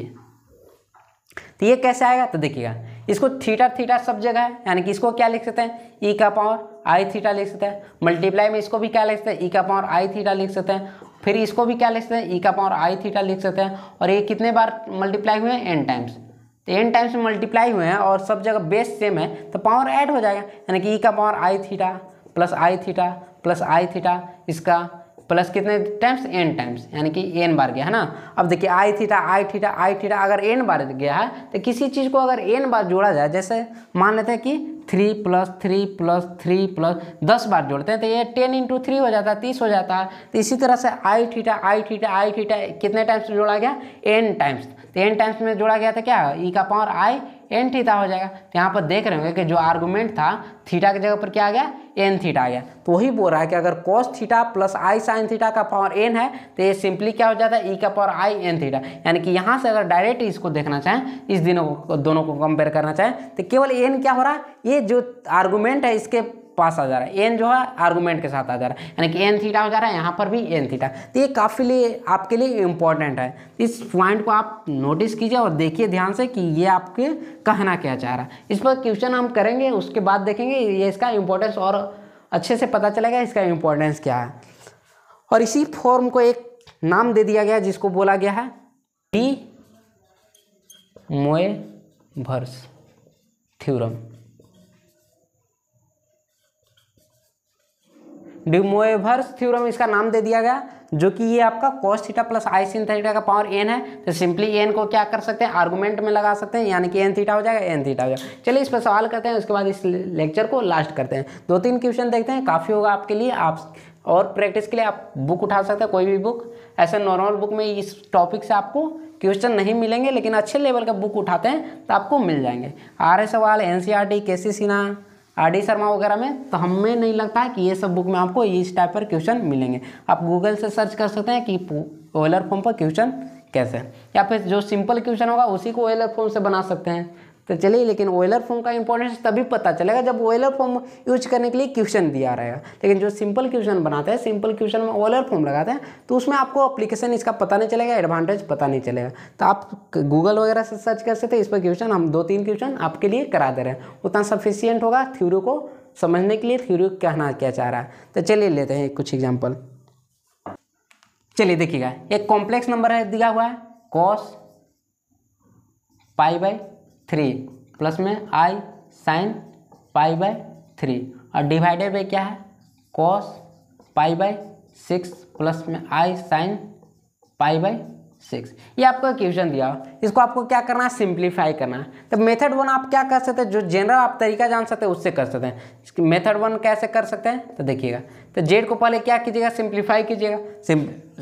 तो ये कैसे आएगा तो देखिएगा इसको थीटा थीटा सब जगह है यानी कि इसको क्या लिख सकते हैं ई e का पावर आई थीटा लिख सकते हैं मल्टीप्लाई में इसको भी क्या लिख सकते हैं ई e का पावर आई थीटा लिख सकते हैं फिर इसको भी क्या लिख सकते हैं ई e का पावर आई थीटा लिख सकते हैं और ये कितने बार मल्टीप्लाई हुए हैं एन टाइम्स तो एन टाइम्स में मल्टीप्लाई हुए हैं और सब जगह बेस सेम है तो पावर ऐड हो जाएगा यानी कि ई e का power i theta plus i theta plus i theta इसका प्लस कितने टाइम्स एन टाइम्स यानी कि एन बार गया है ना अब देखिए i theta i theta i theta अगर एन बार गया है तो किसी चीज़ को अगर एन बार जोड़ा जाए जैसे मान लेते हैं कि three plus three plus three plus दस बार जोड़ते हैं तो ये टेन इंटू थ्री हो जाता है तीस हो जाता है तो इसी तरह से i theta i theta i theta कितने टाइम्स जोड़ा गया एन टाइम्स तो एन टाइम्स में जोड़ा गया था क्या ई e का पावर आई एन थीटा हो जाएगा तो यहाँ पर देख रहे होंगे कि जो आर्गूमेंट था थीटा की जगह पर क्या आ गया एन थीटा आ गया तो वही बोल रहा है कि अगर cos theta plus i sine theta का पावर एन है तो ये सिंपली क्या हो जाता है ई e का पावर आई एन थीटा यानी कि यहाँ से अगर डायरेक्ट इसको देखना चाहें इस दिनों को दोनों को कंपेयर करना चाहें तो केवल एन क्या हो रहा है ये जो आर्गूमेंट है इसके पास आ जा रहा है एन जो है आर्गूमेंट के साथ आ जा रहा है यानी कि एन थीटा हो जा रहा है यहाँ पर भी एन थीटा तो ये काफ़ी लिए आपके लिए इम्पॉर्टेंट है इस पॉइंट को आप नोटिस कीजिए और देखिए ध्यान से कि ये आपके कहना क्या चाह रहा है इस पर क्वेश्चन हम करेंगे उसके बाद देखेंगे ये इसका इम्पोर्टेंस और अच्छे से पता चलेगा इसका इम्पोर्टेंस क्या है और इसी फॉर्म को एक नाम दे दिया गया जिसको बोला गया है डी मोए भर्स थ्योरम डिमोएर्स थ्योरम इसका नाम दे दिया गया जो कि ये आपका cos theta plus i sin theta का पावर एन है तो सिंपली एन को क्या कर सकते हैं आर्गूमेंट में लगा सकते हैं यानी कि एन थीटा हो जाएगा एन थीटा हो जाएगा चलिए इस पर सवाल करते हैं उसके बाद इस लेक्चर को लास्ट करते हैं दो तीन क्वेश्चन देखते हैं काफ़ी होगा आपके लिए आप और प्रैक्टिस के लिए आप बुक उठा सकते हैं कोई भी बुक ऐसे नॉर्मल बुक में इस टॉपिक से आपको क्वेश्चन नहीं मिलेंगे लेकिन अच्छे लेवल का बुक उठाते हैं तो आपको मिल जाएंगे आर रहे सवाल N C R T K C Sinha R D Sharma वगैरह में तो हमें नहीं लगता है कि ये सब बुक में आपको इस टाइप पर क्वेश्चन मिलेंगे आप गूगल से सर्च कर सकते हैं कि ओलर फॉर्म पर क्वेश्चन कैसे या फिर जो सिंपल क्वेश्चन होगा उसी को ओलर फॉर्म से बना सकते हैं तो चलिए लेकिन ओयलर फॉर्म का इंपॉर्टेंस तभी पता चलेगा जब ओयलर फॉर्म यूज करने के लिए क्वेश्चन दिया रहेगा लेकिन जो सिंपल क्वेश्चन बनाते हैं सिंपल क्वेश्चन में ओयलर फॉर्म लगाते हैं तो उसमें आपको अप्लीकेशन इसका पता नहीं चलेगा एडवांटेज पता नहीं चलेगा तो आप गूगल वगैरह से सर्च कर सकते हैं इस पर क्वेश्चन हम दो तीन क्वेश्चन आपके लिए करा दे रहे हैं उतना सफिशियंट होगा थ्योरी को समझने के लिए को कहना क्या चाह रहा है तो चलिए लेते हैं कुछ एग्जाम्पल चलिए देखिएगा एक कॉम्प्लेक्स नंबर है दिया हुआ है cos pi by three plus में i sine pi by three और डिवाइडेड बाई क्या है cos pi by six plus में i sine pi by six ये आपको क्वेश्चन दिया इसको आपको क्या करना है सिंप्लीफाई करना है तो मेथड वन आप क्या कर सकते हैं जो जनरल आप तरीका जान सकते हैं उससे कर सकते हैं मेथड वन कैसे कर सकते हैं तो देखिएगा तो जेड को पहले क्या कीजिएगा सिंप्लीफाई कीजिएगा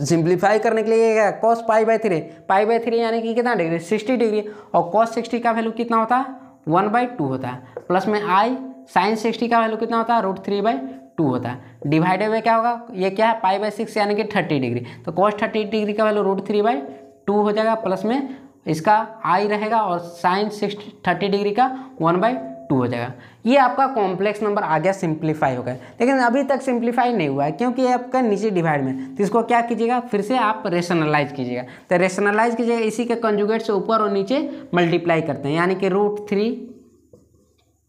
सिंप्लीफाई करने के लिए क्या cos pi by three pi by three यानी कि कितना डिग्री सिक्सटी डिग्री और कॉस सिक्सटी का वैल्यू कितना होता है वन बाई टू होता है प्लस में आई साइन सिक्सटी का वैल्यू कितना होता है रूट थ्री बाई टू होता है डिवाइडेड में क्या होगा ये क्या है पाई बाई सिक्स यानी कि थर्टी डिग्री तो कॉस थर्टी डिग्री का value root three by two हो जाएगा प्लस में इसका आई रहेगा और साइन सिक्स थर्टी डिग्री का वन बाई टू हो जाएगा ये आपका कॉम्प्लेक्स नंबर आ गया सिंप्लीफाई हो गया लेकिन अभी तक सिंप्लीफाई नहीं हुआ है क्योंकि ये आपका नीचे डिवाइड में तो इसको क्या कीजिएगा फिर से आप रेशनलाइज कीजिएगा तो रेशनलाइज कीजिएगा इसी के कंजुगेट से ऊपर और नीचे मल्टीप्लाई करते हैं यानी कि root three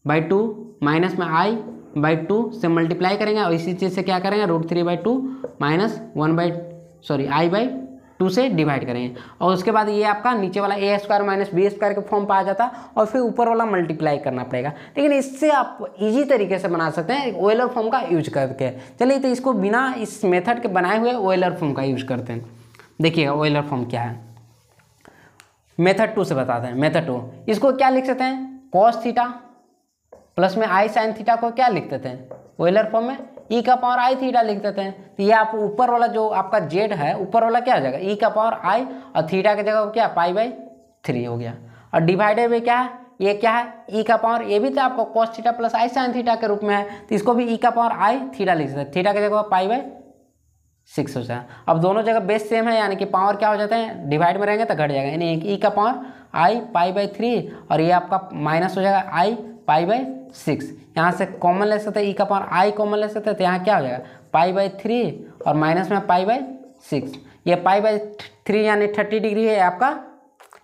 by two minus में आई बाई टू से मल्टीप्लाई करेंगे और इसी चीज़ से क्या करेंगे root three by two minus one by sorry i by two से डिवाइड करेंगे और उसके बाद ये आपका नीचे वाला a square minus b square के फॉर्म पर आ जाता और फिर ऊपर वाला मल्टीप्लाई करना पड़ेगा लेकिन इससे आप इजी तरीके से बना सकते हैं ओयलर फॉर्म का यूज करके चलिए तो इसको बिना इस मेथड के बनाए हुए ओयलर फॉर्म का यूज करते हैं देखिएगा ओयलर फॉर्म क्या है मेथड टू से बताते हैं मेथड टू इसको क्या लिख सकते हैं कॉस थीटा प्लस में आई साइन थीटा को क्या लिखते थे ओइलर फॉर्म में ई e का पावर आई थीटा लिखते थे तो ये आप ऊपर वाला जो आपका जेड है ऊपर वाला क्या हो जाएगा ई e का पावर आई और थीटा की जगह क्या पाई बाई थ्री हो गया और डिवाइडेड में क्या है ये क्या है ई e का पावर ये भी तो आपको cos theta plus i sine theta के रूप में है तो इसको भी ई का पावर आई थीटा लिख देते हैं थीटा की जगह पाई बाई सिक्स हो जाए अब दोनों जगह बेस सेम है यानी कि पावर क्या हो जाते हैं डिवाइड में रहेंगे तो घट जाएगा यानी ई का power i pi by three और ये आपका माइनस हो जाएगा आई पाई बाई सिक्स यहाँ से कॉमन ले सकते ई e का पावर आई कॉमन ले सकते हैं तो यहाँ क्या हो जाएगा पाई बाई थ्री और माइनस में पाई बाई सिक्स ये पाई बाई थ्री यानी थर्टी डिग्री है आपका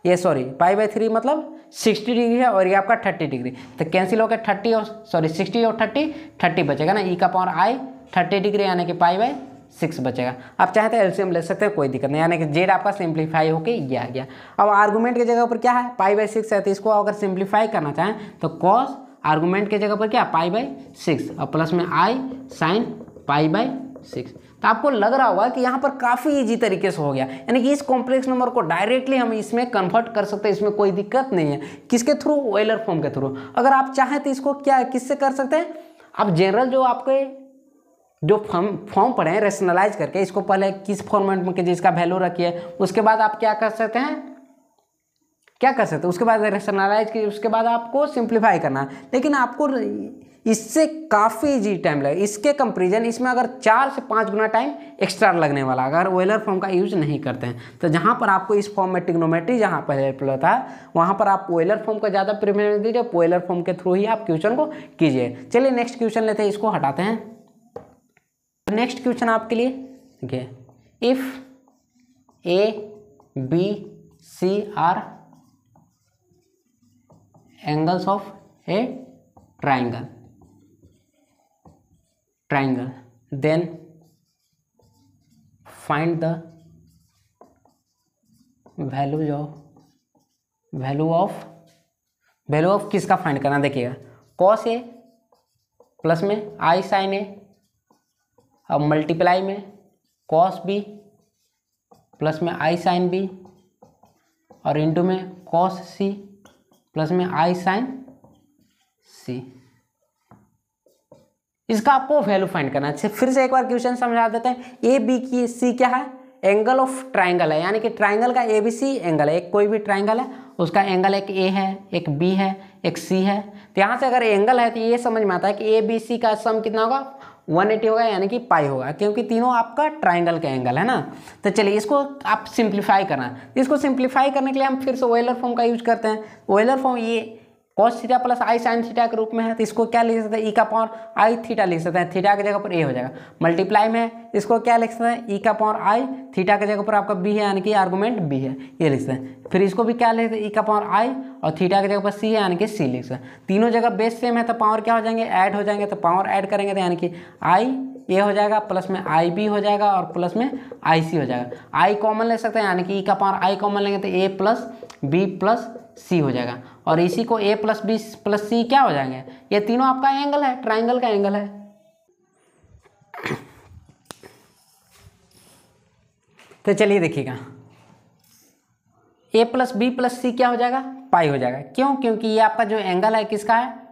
ये सॉरी पाई बाई थ्री मतलब सिक्सटी डिग्री है और ये आपका थर्टी डिग्री तो कैंसिल होकर थर्टी और सॉरी सिक्सटी और थर्टी थर्टी बचेगा ना ई e का पावर आई थर्टी डिग्री यानी कि पाई बाई सिक्स बचेगा आप चाहे तो एल्शियम ले सकते हैं कोई दिक्कत नहीं यानी कि जेड आपका सिंप्लीफाई होकर ये आ गया अब आर्गूमेंट की जगह पर क्या है पाई बाई सिक्स है तो इसको अगर सिंप्लीफाई करना चाहें तो कॉस आर्गूमेंट की जगह पर क्या पाई बाई सिक्स और प्लस में i sine pi by six तो आपको लग रहा होगा कि यहाँ पर काफ़ी इजी तरीके से हो गया यानी कि इस कॉम्प्लेक्स नंबर को डायरेक्टली हम इसमें कन्वर्ट कर सकते हैं इसमें कोई दिक्कत नहीं है किसके थ्रू ऑयलर फॉर्म के थ्रू अगर आप चाहें तो इसको क्या किससे कर सकते हैं आप जनरल जो आपके जो फॉर्म फॉर्म पर हैं रेशनलाइज करके इसको पहले किस फॉर्मेट में जिसका वैल्यू रखिए उसके बाद आप क्या कर सकते हैं क्या कर सकते हैं उसके बाद रेशनलाइज की उसके बाद आपको सिंप्लीफाई करना है लेकिन आपको इससे काफ़ी इजी टाइम लगेगा इसके कंपेरिजन इसमें अगर चार से पाँच गुना टाइम एक्स्ट्रा लगने वाला अगर वेलर फॉर्म का यूज नहीं करते हैं तो जहाँ पर आपको इस फॉर्म में टिग्नोमेट्री जहाँ पर हेल्प होता है वहाँ पर आप वेलर फॉर्म का ज़्यादा प्रेफरेंस दीजिए वेलर फॉर्म के थ्रू ही आप क्वेश्चन को कीजिए चलिए नेक्स्ट क्वेश्चन लेते हैं इसको हटाते हैं नेक्स्ट तो क्वेश्चन आपके लिए देखिए if a b c are angles of a triangle triangle then find the value of value of value of किसका फाइंड करना देखिएगा कॉस ए प्लस में आई साइन ए अब मल्टीप्लाई में कॉस बी प्लस में आई साइन बी और into में cos c plus में आई साइन सी इसका आपको वैल्यू फाइंड करना है अच्छा, फिर से एक बार क्वेश्चन समझा देते हैं ए बी की सी क्या है एंगल ऑफ ट्राइंगल है यानी कि ट्राइंगल का ए बी सी एंगल है एक कोई भी ट्राइंगल है उसका एंगल एक ए है एक बी है एक सी है तो यहाँ से अगर एंगल है तो ये समझ में आता है कि ए बी सी का सम कितना होगा 180 होगा यानी कि पाई होगा क्योंकि तीनों आपका ट्राइंगल का एंगल है ना तो चलिए इसको आप सिंप्लीफाई करना इसको सिंप्लीफाई करने के लिए हम फिर से ओयलर फॉर्म का यूज करते हैं ओयलर फॉर्म ये cos theta plus i sine theta के रूप में है तो इसको क्या लिख सकते हैं ई e का पावर आई थीटा लिख सकते हैं थीटा की जगह पर ए हो जाएगा मल्टीप्लाई में इसको क्या लिख सकते हैं ई e का पावर आई थीटा की जगह पर आपका बी है यानी कि आर्गूमेंट बी है ये लिख सकते हैं फिर इसको भी क्या लिख सकते हैं ई e का पावर आई और थीटा की जगह पर सी है यानी कि सी लिख सकते हैं तीनों जगह बेस सेम है तो पावर क्या हो जाएंगे ऐड हो जाएंगे तो पावर ऐड करेंगे तो यानी कि आई ए हो जाएगा प्लस में आई बी हो जाएगा और प्लस में आई सी हो जाएगा आई कॉमन ले सकते हैं यानी कि ई का पावर आई कॉमन लेंगे तो a plus b plus c हो जाएगा और इसी को a plus b plus c क्या हो जाएंगे ये तीनों आपका एंगल है ट्राइंगल का एंगल है तो चलिए देखिएगा a plus b plus c क्या हो जाएगा पाई हो जाएगा क्यों क्योंकि ये आपका जो एंगल है किसका है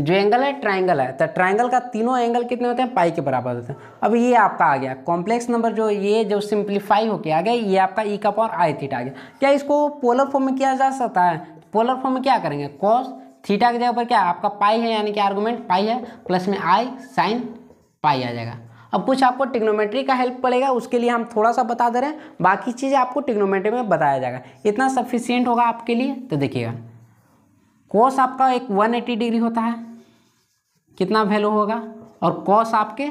जो एंगल है ट्राइंगल है तो ट्राइंगल का तीनों एंगल कितने होते हैं पाई के बराबर होते हैं अब ये आपका आ गया कॉम्प्लेक्स नंबर जो ये जो सिंप्लीफाई होके आ गया ये आपका ई e का पावर आई थीटा आ गया क्या इसको पोलर फॉर्म में किया जा सकता है पोलर फॉर्म में क्या करेंगे कॉस थीटा की जगह पर क्या आपका पाई है यानी कि आर्गूमेंट पाई है प्लस में आई साइन पाई आ जाएगा अब कुछ आपको टिग्नोमेट्री का हेल्प पड़ेगा उसके लिए हम थोड़ा सा बता दे रहे हैं बाकी चीज़ें आपको टिग्नोमेट्री में बताया जाएगा इतना सफिशियंट होगा आपके लिए तो देखिएगा कॉस आपका एक 180 डिग्री होता है कितना वैल्यू होगा और कॉस आपके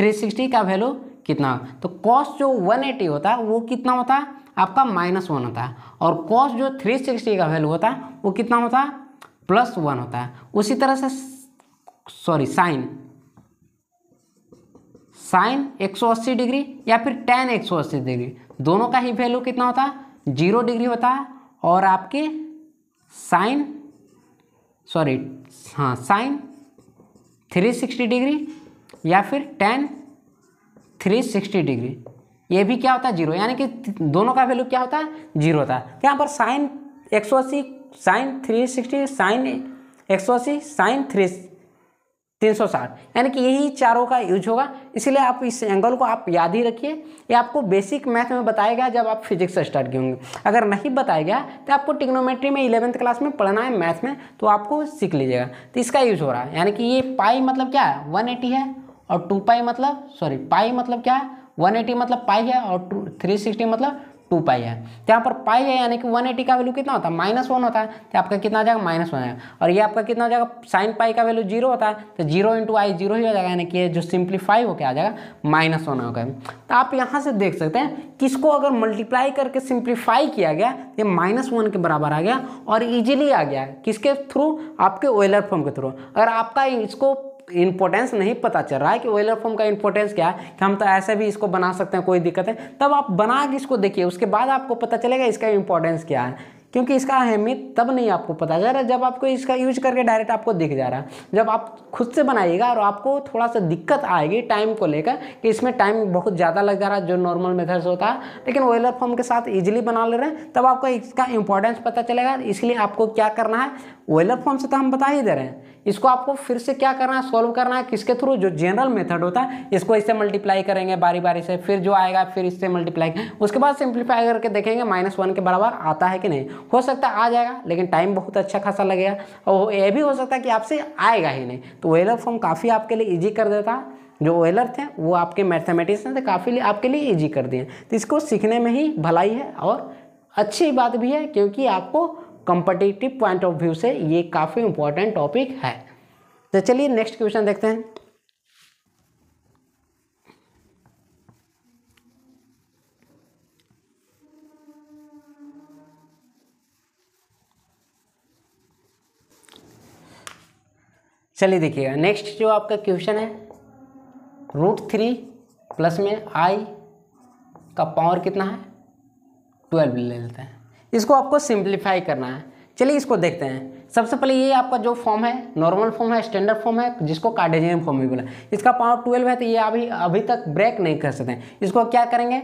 360 का वैल्यू कितना तो कॉस जो 180 होता है वो कितना होता है आपका माइनस वन होता है और कॉस जो थ्री सिक्सटी का वैल्यू होता है वो कितना होता है प्लस वन होता है उसी तरह से सॉरी साइन साइन 180 डिग्री या फिर टेन 180 डिग्री दोनों का ही वैल्यू कितना होता है जीरो डिग्री होता है और आपके साइन सॉरी हाँ साइन 360 डिग्री या फिर टेन 360 डिग्री ये भी क्या होता है जीरो यानी कि दोनों का वैल्यू क्या होता है जीरो होता है यहाँ पर साइन एक सौ अस्सी साइन थ्री सिक्सटी साइन एक सौ अस्सी साइन थ्री तीन सौ साठ यानी कि यही चारों का यूज होगा इसलिए आप इस एंगल को आप याद ही रखिए ये आपको बेसिक मैथ में बताया गया जब आप फिजिक्स स्टार्ट किए होंगे अगर नहीं बताया गया तो आपको टिक्नोमेट्री में इलेवंथ क्लास में पढ़ना है मैथ में तो आपको सीख लीजिएगा तो इसका यूज हो रहा है यानी कि ये पाई मतलब क्या है वन एटी है और टू पाई मतलब सॉरी पाई मतलब क्या है 180 मतलब पाई है और टू थ्री मतलब टू पाई है तो यहाँ पर पाई है यानी कि 180 का वैल्यू कितना होता है माइनस वन होता है तो आपका कितना आ जाएगा माइनस वन आएगा और ये आपका कितना जाएगा साइन पाई का वैल्यू जीरो होता है तो जीरो इंटू आई जीरो ही हो जाएगा यानी कि ये जो सिंप्लीफाई होकर आ जाएगा माइनस वन होगा तो आप यहाँ से देख सकते हैं किसको अगर मल्टीप्लाई करके सिंप्लीफाई किया गया ये माइनस वन के बराबर आ गया और ईजिली आ गया किसके थ्रू आपके ओयलर फॉर्म के थ्रू अगर आपका इसको इंपॉर्टेंस नहीं पता चल रहा है कि वेलर फॉर्म का इंपॉर्टेंस क्या है कि हम तो ऐसे भी इसको बना सकते हैं कोई दिक्कत है तब आप बना के इसको देखिए उसके बाद आपको पता चलेगा इसका इंपॉर्टेंस क्या है क्योंकि इसका अहमियत तब नहीं आपको पता चल रहा जब आपको इसका यूज करके डायरेक्ट आपको दिख जा रहा है जब आप खुद से बनाइएगा और आपको थोड़ा सा दिक्कत आएगी टाइम को लेकर कि इसमें टाइम बहुत ज़्यादा लग जा रहा है जो नॉर्मल मेथड्स होता है लेकिन वेलर फॉर्म के साथ ईजिली बना ले रहे हैं तब आपको इसका इंपॉर्टेंस पता चलेगा इसलिए आपको क्या करना है वेलर फॉर्म से तो हम बता ही दे रहे हैं इसको आपको फिर से क्या करना है सॉल्व करना है किसके थ्रू जो जनरल मेथड होता है इसको इससे मल्टीप्लाई करेंगे बारी बारी से फिर जो आएगा फिर इससे मल्टीप्लाई उसके बाद सिंप्लीफाई करके देखेंगे माइनस वन के बराबर आता है कि नहीं हो सकता आ जाएगा लेकिन टाइम बहुत अच्छा खासा लगेगा और ये भी हो सकता है कि आपसे आएगा ही नहीं तो वेलर फॉर्म काफ़ी आपके लिए ईजी कर देता है जो वेलर थे वो आपके मैथमेटिक्स थे काफ़ी आपके लिए ईजी कर दिए तो इसको सीखने में ही भलाई है और अच्छी बात भी है क्योंकि आपको कंपटेटिव पॉइंट ऑफ व्यू से ये काफ़ी इंपॉर्टेंट टॉपिक है तो चलिए नेक्स्ट क्वेश्चन देखते हैं चलिए देखिएगा नेक्स्ट जो आपका क्वेश्चन है रूट थ्री प्लस में आई का पावर कितना है ट्वेल्व ले लेते हैं इसको आपको सिंप्लीफाई करना है चलिए इसको देखते हैं सबसे पहले ये आपका जो फॉर्म है नॉर्मल फॉर्म है स्टैंडर्ड फॉर्म है जिसको कार्डेजियम फॉर्म भी बोला इसका पावर ट्वेल्व है तो ये अभी अभी तक ब्रेक नहीं कर सकते इसको क्या करेंगे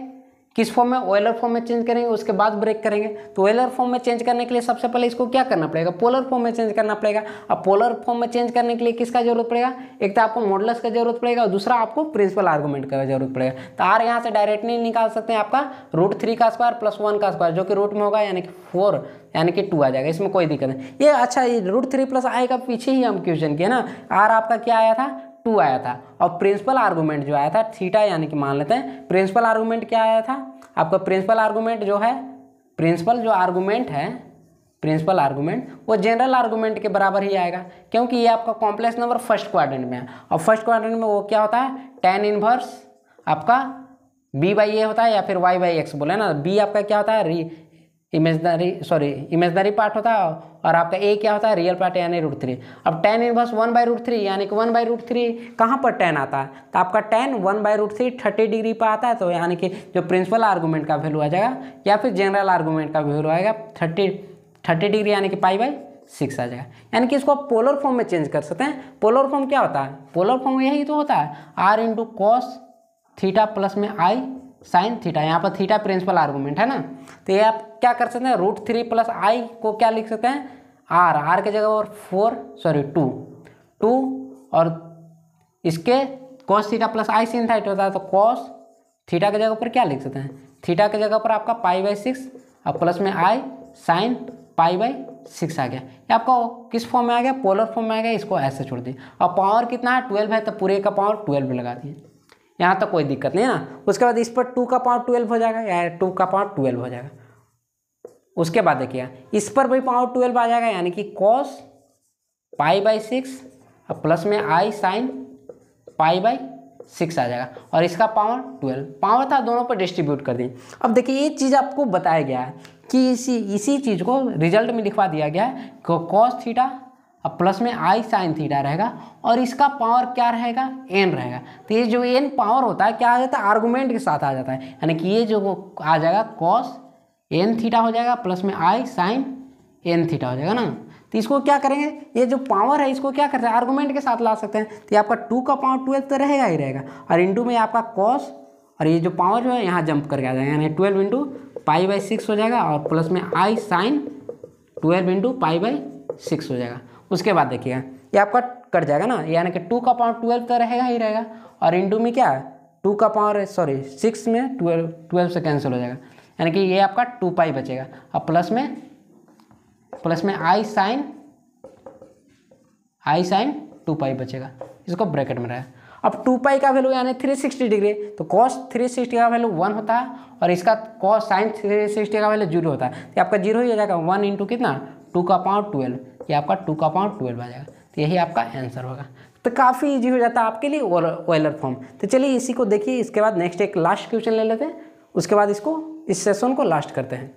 किस फॉर्म में ऑयलर फॉर्म में चेंज करेंगे उसके बाद ब्रेक करेंगे तो ऑयलर फॉर्म में चेंज करने के लिए सबसे पहले इसको क्या करना पड़ेगा पोलर फॉर्म में चेंज करना पड़ेगा अब पोलर फॉर्म में चेंज करने के लिए किसका जरूरत पड़ेगा एक तो आपको मॉडल्स का जरूरत पड़ेगा और दूसरा आपको प्रिंसिपल आर्गूमेंट का जरूरत पड़ेगा तो आर यहाँ से डायरेक्ट नहीं निकाल सकते हैं आपका रूट थ्री का स्क्वायर प्लस वन का स्क्वायर जो कि रूट में होगा यानी कि फोर यानी कि टू आ जाएगा इसमें कोई दिक्कत नहीं ये अच्छा ये रूट थ्री प्लस आएगा का पीछे ही हम क्वेश्चन किया ना आर आपका क्या आया था टू आया था और प्रिंसिपल आर्गूमेंट जो आया था थीटा यानी कि मान लेते हैं प्रिंसिपल आर्गूमेंट क्या आया था आपका प्रिंसिपल आर्गूमेंट जो है प्रिंसिपल जो आर्गूमेंट है प्रिंसिपल आर्गूमेंट वो जनरल आर्गूमेंट के बराबर ही आएगा क्योंकि ये आपका कॉम्प्लेक्स नंबर फर्स्ट क्वारेंट में है और फर्स्ट क्वारेंट में वो क्या होता है टेन इनवर्स आपका बी बाई ए होता है या फिर वाई बाई एक्स बोले ना बी आपका क्या होता है इमेजनरी सॉरी इमेजनरी पार्ट होता है और आपका ए क्या होता है रियल पार्ट यानी रूट थ्री अब tan inverse one by root three यानी कि वन बाई रूट थ्री कहाँ पर टेन आता है तो आपका tan one by root three thirty degree पर आता है तो यानी कि जो प्रिंसिपल आर्गूमेंट का वैल्यू आ जाएगा या फिर जनरल आर्गूमेंट का वैल्यू आएगा थर्टी थर्टी डिग्री यानी कि पाई बाई सिक्स आ जाएगा यानी कि इसको आप पोलर फॉर्म में चेंज कर सकते हैं पोलर फॉर्म क्या होता है पोलर फॉर्म यही तो होता है r into cos theta plus में आई साइन थीटा यहाँ पर थीटा प्रिंसिपल आर्गूमेंट है ना तो ये आप क्या कर सकते हैं रूट थ्री प्लस आई को क्या लिख सकते हैं आर आर के जगह और फोर सॉरी टू टू और इसके cos theta plus i sin theta होता है तो कॉस थीटा के जगह पर क्या लिख सकते हैं थीटा के जगह पर आपका पाई बाई सिक्स और प्लस में i sine pi by six आ गया ये आपका किस फॉर्म में आ गया पोलर फॉर्म में आ गया इसको ऐसे छोड़ दिए और पावर कितना है ट्वेल्व है तो पूरे का पावर ट्वेल्व लगा दिए यहाँ तक कोई दिक्कत नहीं है ना उसके बाद इस पर टू का पावर ट्वेल्व हो जाएगा या टू का पावर ट्वेल्व हो जाएगा उसके बाद देखिए इस पर भी पावर ट्वेल्व आ जाएगा यानी कि कॉस पाई बाई सिक्स और प्लस में i sine pi by six आ जाएगा और इसका पावर ट्वेल्व पावर था दोनों पर डिस्ट्रीब्यूट कर दिए अब देखिए ये चीज़ आपको बताया गया है कि इसी इसी चीज़ को रिजल्ट में लिखवा दिया गया है कॉस थीटा अब प्लस में आई साइन थीटा रहेगा और इसका पावर क्या रहेगा एन रहेगा तो ये जो एन पावर होता है क्या आ जाता है आर्गूमेंट के साथ आ जाता है यानी कि ये जो आ जाएगा कॉस एन थीटा हो जाएगा प्लस में आई साइन एन थीटा हो जाएगा ना तो इसको क्या करेंगे ये जो पावर है इसको क्या करते हैं आर्गूमेंट के साथ ला सकते हैं तो ये आपका टू का पावर ट्वेल्व तो रहेगा ही रहेगा और इंटू में आपका कॉस और ये जो पावर जो है यहाँ जंप करके आ जाएगा यानी twelve into pi by six हो जाएगा और प्लस में i sine twelve into pi by six हो जाएगा उसके बाद देखिएगा ये आपका कट जाएगा ना यानी कि टू का पावर ट्वेल्व तो रहेगा ही रहेगा और इंटू में क्या है टू का पावर सॉरी सिक्स में ट्वेल्व ट्वेल्व से कैंसिल हो जाएगा यानी कि ये आपका टू पाई बचेगा अब प्लस में प्लस में i sine i sine two pi बचेगा इसको ब्रैकेट में रहेगा अब टू पाई का वैल्यू यानी थ्री सिक्सटी डिग्री तो कॉस थ्री सिक्सटी का वैल्यू वन होता है और इसका कॉस साइन थ्री सिक्सटी का वैल्यू जीरो होता है तो आपका जीरो ही हो जाएगा वन इंटू कितना टू का पावर ट्वेल्व ये आपका टू का पावर ट्वेल्व आ जाएगा तो यही आपका आंसर होगा तो काफ़ी ईजी हो जाता है आपके लिए और ऑयलर फॉर्म तो चलिए इसी को देखिए इसके बाद नेक्स्ट एक लास्ट क्वेश्चन ले लेते हैं उसके बाद इसको इस सेशन को लास्ट करते हैं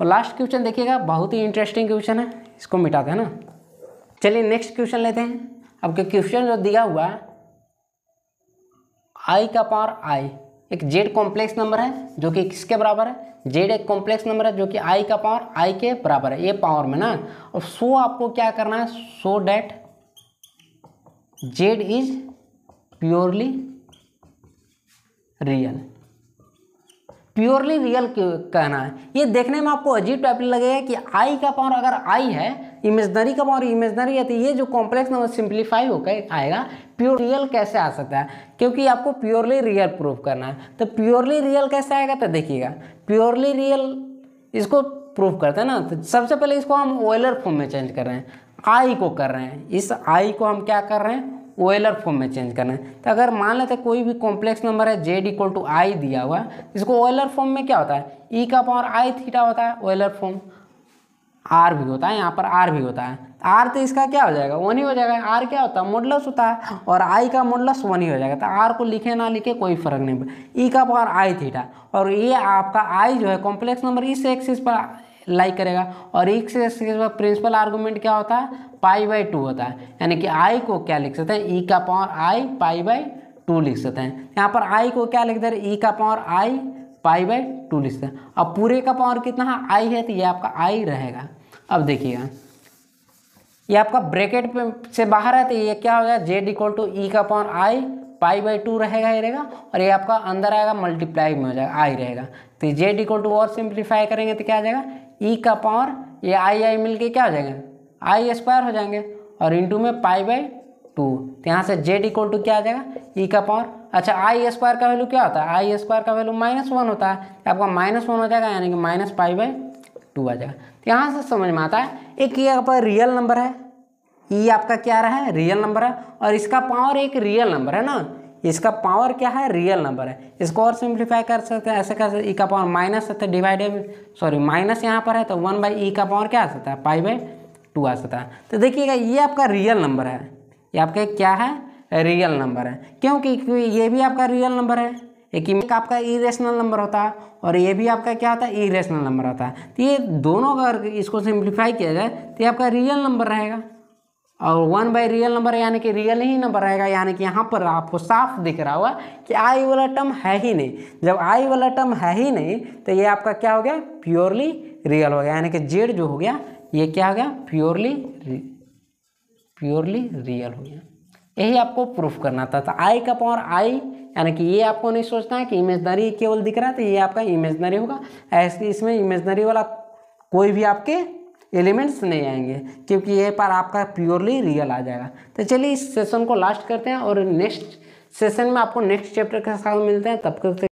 और लास्ट क्वेश्चन देखिएगा बहुत ही इंटरेस्टिंग क्वेश्चन है इसको मिटाते हैं ना चलिए नेक्स्ट क्वेश्चन लेते हैं आपके क्वेश्चन जो दिया हुआ है आई का पावर आई एक जेड कॉम्प्लेक्स नंबर है जो कि किसके बराबर है जेड एक कॉम्प्लेक्स नंबर है जो कि आई का पावर आई के बराबर है ये पावर में ना और सो आपको क्या करना है so that z is purely real purely real कहना है ये देखने में आपको अजीब टाइप लगेगा कि आई का पावर अगर आई है इमेजनरी का पावर इमेजनरी है तो ये जो कॉम्प्लेक्स नंबर सिंप्लीफाई होकर आएगा प्योर रियल कैसे आ सकता है क्योंकि आपको प्योरली रियल प्रूव करना है तो प्योरली रियल कैसे आएगा तो देखिएगा प्योरली रियल इसको प्रूव करते हैं ना तो सबसे पहले इसको हम ओयलर फॉर्म में चेंज कर रहे हैं आई को कर रहे हैं इस आई को हम क्या कर रहे हैं ओएलआर फॉर्म में चेंज करना है तो अगर मान लेते कोई भी कॉम्प्लेक्स नंबर है जेड इक्वल टू आई दिया हुआ है इसको ओएलआर फॉर्म में क्या होता है ई का पावर आई थीटा होता है ओएलआर फॉर्म आर भी होता है यहाँ पर आर भी होता है आर तो इसका क्या हो जाएगा वन ही हो जाएगा आर क्या होता है मोडलस होता है और आई का मोडलस वन ही हो जाएगा तो आर को लिखे ना लिखे कोई फर्क नहीं पड़ता ई का पावर आई थीटा और ये आपका आई जो है कॉम्प्लेक्स नंबर इस एक्सिस पर लाइक करेगा और एक से प्रिंसिपल आर्गूमेंट क्या होता है पाई बाई टू होता है यानी कि आई को क्या लिख सकते हैं ई का power i pi by two लिख सकते हैं यहाँ पर आई को क्या लिख दे रहे ई का power i pi by two लिख सकते हैं अब पूरे का पावर कितना है आई है तो ये आपका आई रहेगा अब देखिएगा ये आपका ब्रैकेट से बाहर है तो ये क्या हो गया जेड इक्वल टू ई का power i pi by two रहेगा ही रहेगा और ये आपका अंदर आएगा मल्टीप्लाई में हो जाएगा आई रहेगा तो जेड इक्वल टू और सिंप्लीफाई करेंगे तो क्या आ जाएगा ई का पावर ये आई आई मिलके क्या हो जाएगा आई स्क्वायर हो जाएंगे और इंटू में पाई बाई टू तो यहाँ से जेड इक्वल टू क्या आ जाएगा ई e का पावर अच्छा आई स्क्वायर का वैल्यू क्या होता है आई स्क्वायर का वैल्यू माइनस वन होता है आपका माइनस वन हो जाएगा यानी कि माइनस पाई बाई टू आ जाएगा तो यहाँ से समझ में आता है एक ये आपका रियल नंबर है ई e आपका क्या रहा है रियल नंबर है और इसका पावर एक रियल नंबर है ना इसका पावर क्या है रियल नंबर है इसको और सिंप्लीफाई कर सकते हैं ऐसे कर सकते ई e का पावर माइनस होता है डिवाइडेड सॉरी माइनस यहाँ पर है तो वन बाई ई का पावर क्या आ सकता है पाई बाई टू आ सकता है तो देखिएगा ये आपका रियल नंबर है ये आपका क्या है रियल नंबर है क्योंकि ये भी आपका रियल नंबर है एक एक आपका इरेशनल नंबर होता है और ये भी आपका क्या होता है इरेशनल नंबर होता है तो ये दोनों अगर इसको सिंप्लीफाई किया जाए तो ये आपका रियल नंबर रहेगा और वन बाई रियल नंबर यानी कि रियल ही नंबर रहेगा यानी कि यहाँ पर आपको साफ दिख रहा होगा कि आई वाला टर्म है ही नहीं जब आई वाला टर्म है ही नहीं तो ये आपका क्या हो गया प्योरली रियल हो गया यानी कि जेड जो हो गया ये क्या हो गया प्योरली प्योरली रियल हो गया यही आपको प्रूफ करना था तो आई का पावर आई यानी कि ये आपको नहीं सोचना है कि इमेजनरी केवल दिख रहा है तो ये आपका इमेजनरी होगा ऐसे इसमें इमेजनरी वाला कोई भी आपके एलिमेंट्स नहीं आएंगे क्योंकि ये पर आपका प्योरली रियल आ जाएगा तो चलिए इस सेशन को लास्ट करते हैं और नेक्स्ट सेशन में आपको नेक्स्ट चैप्टर के साथ मिलते हैं तब तक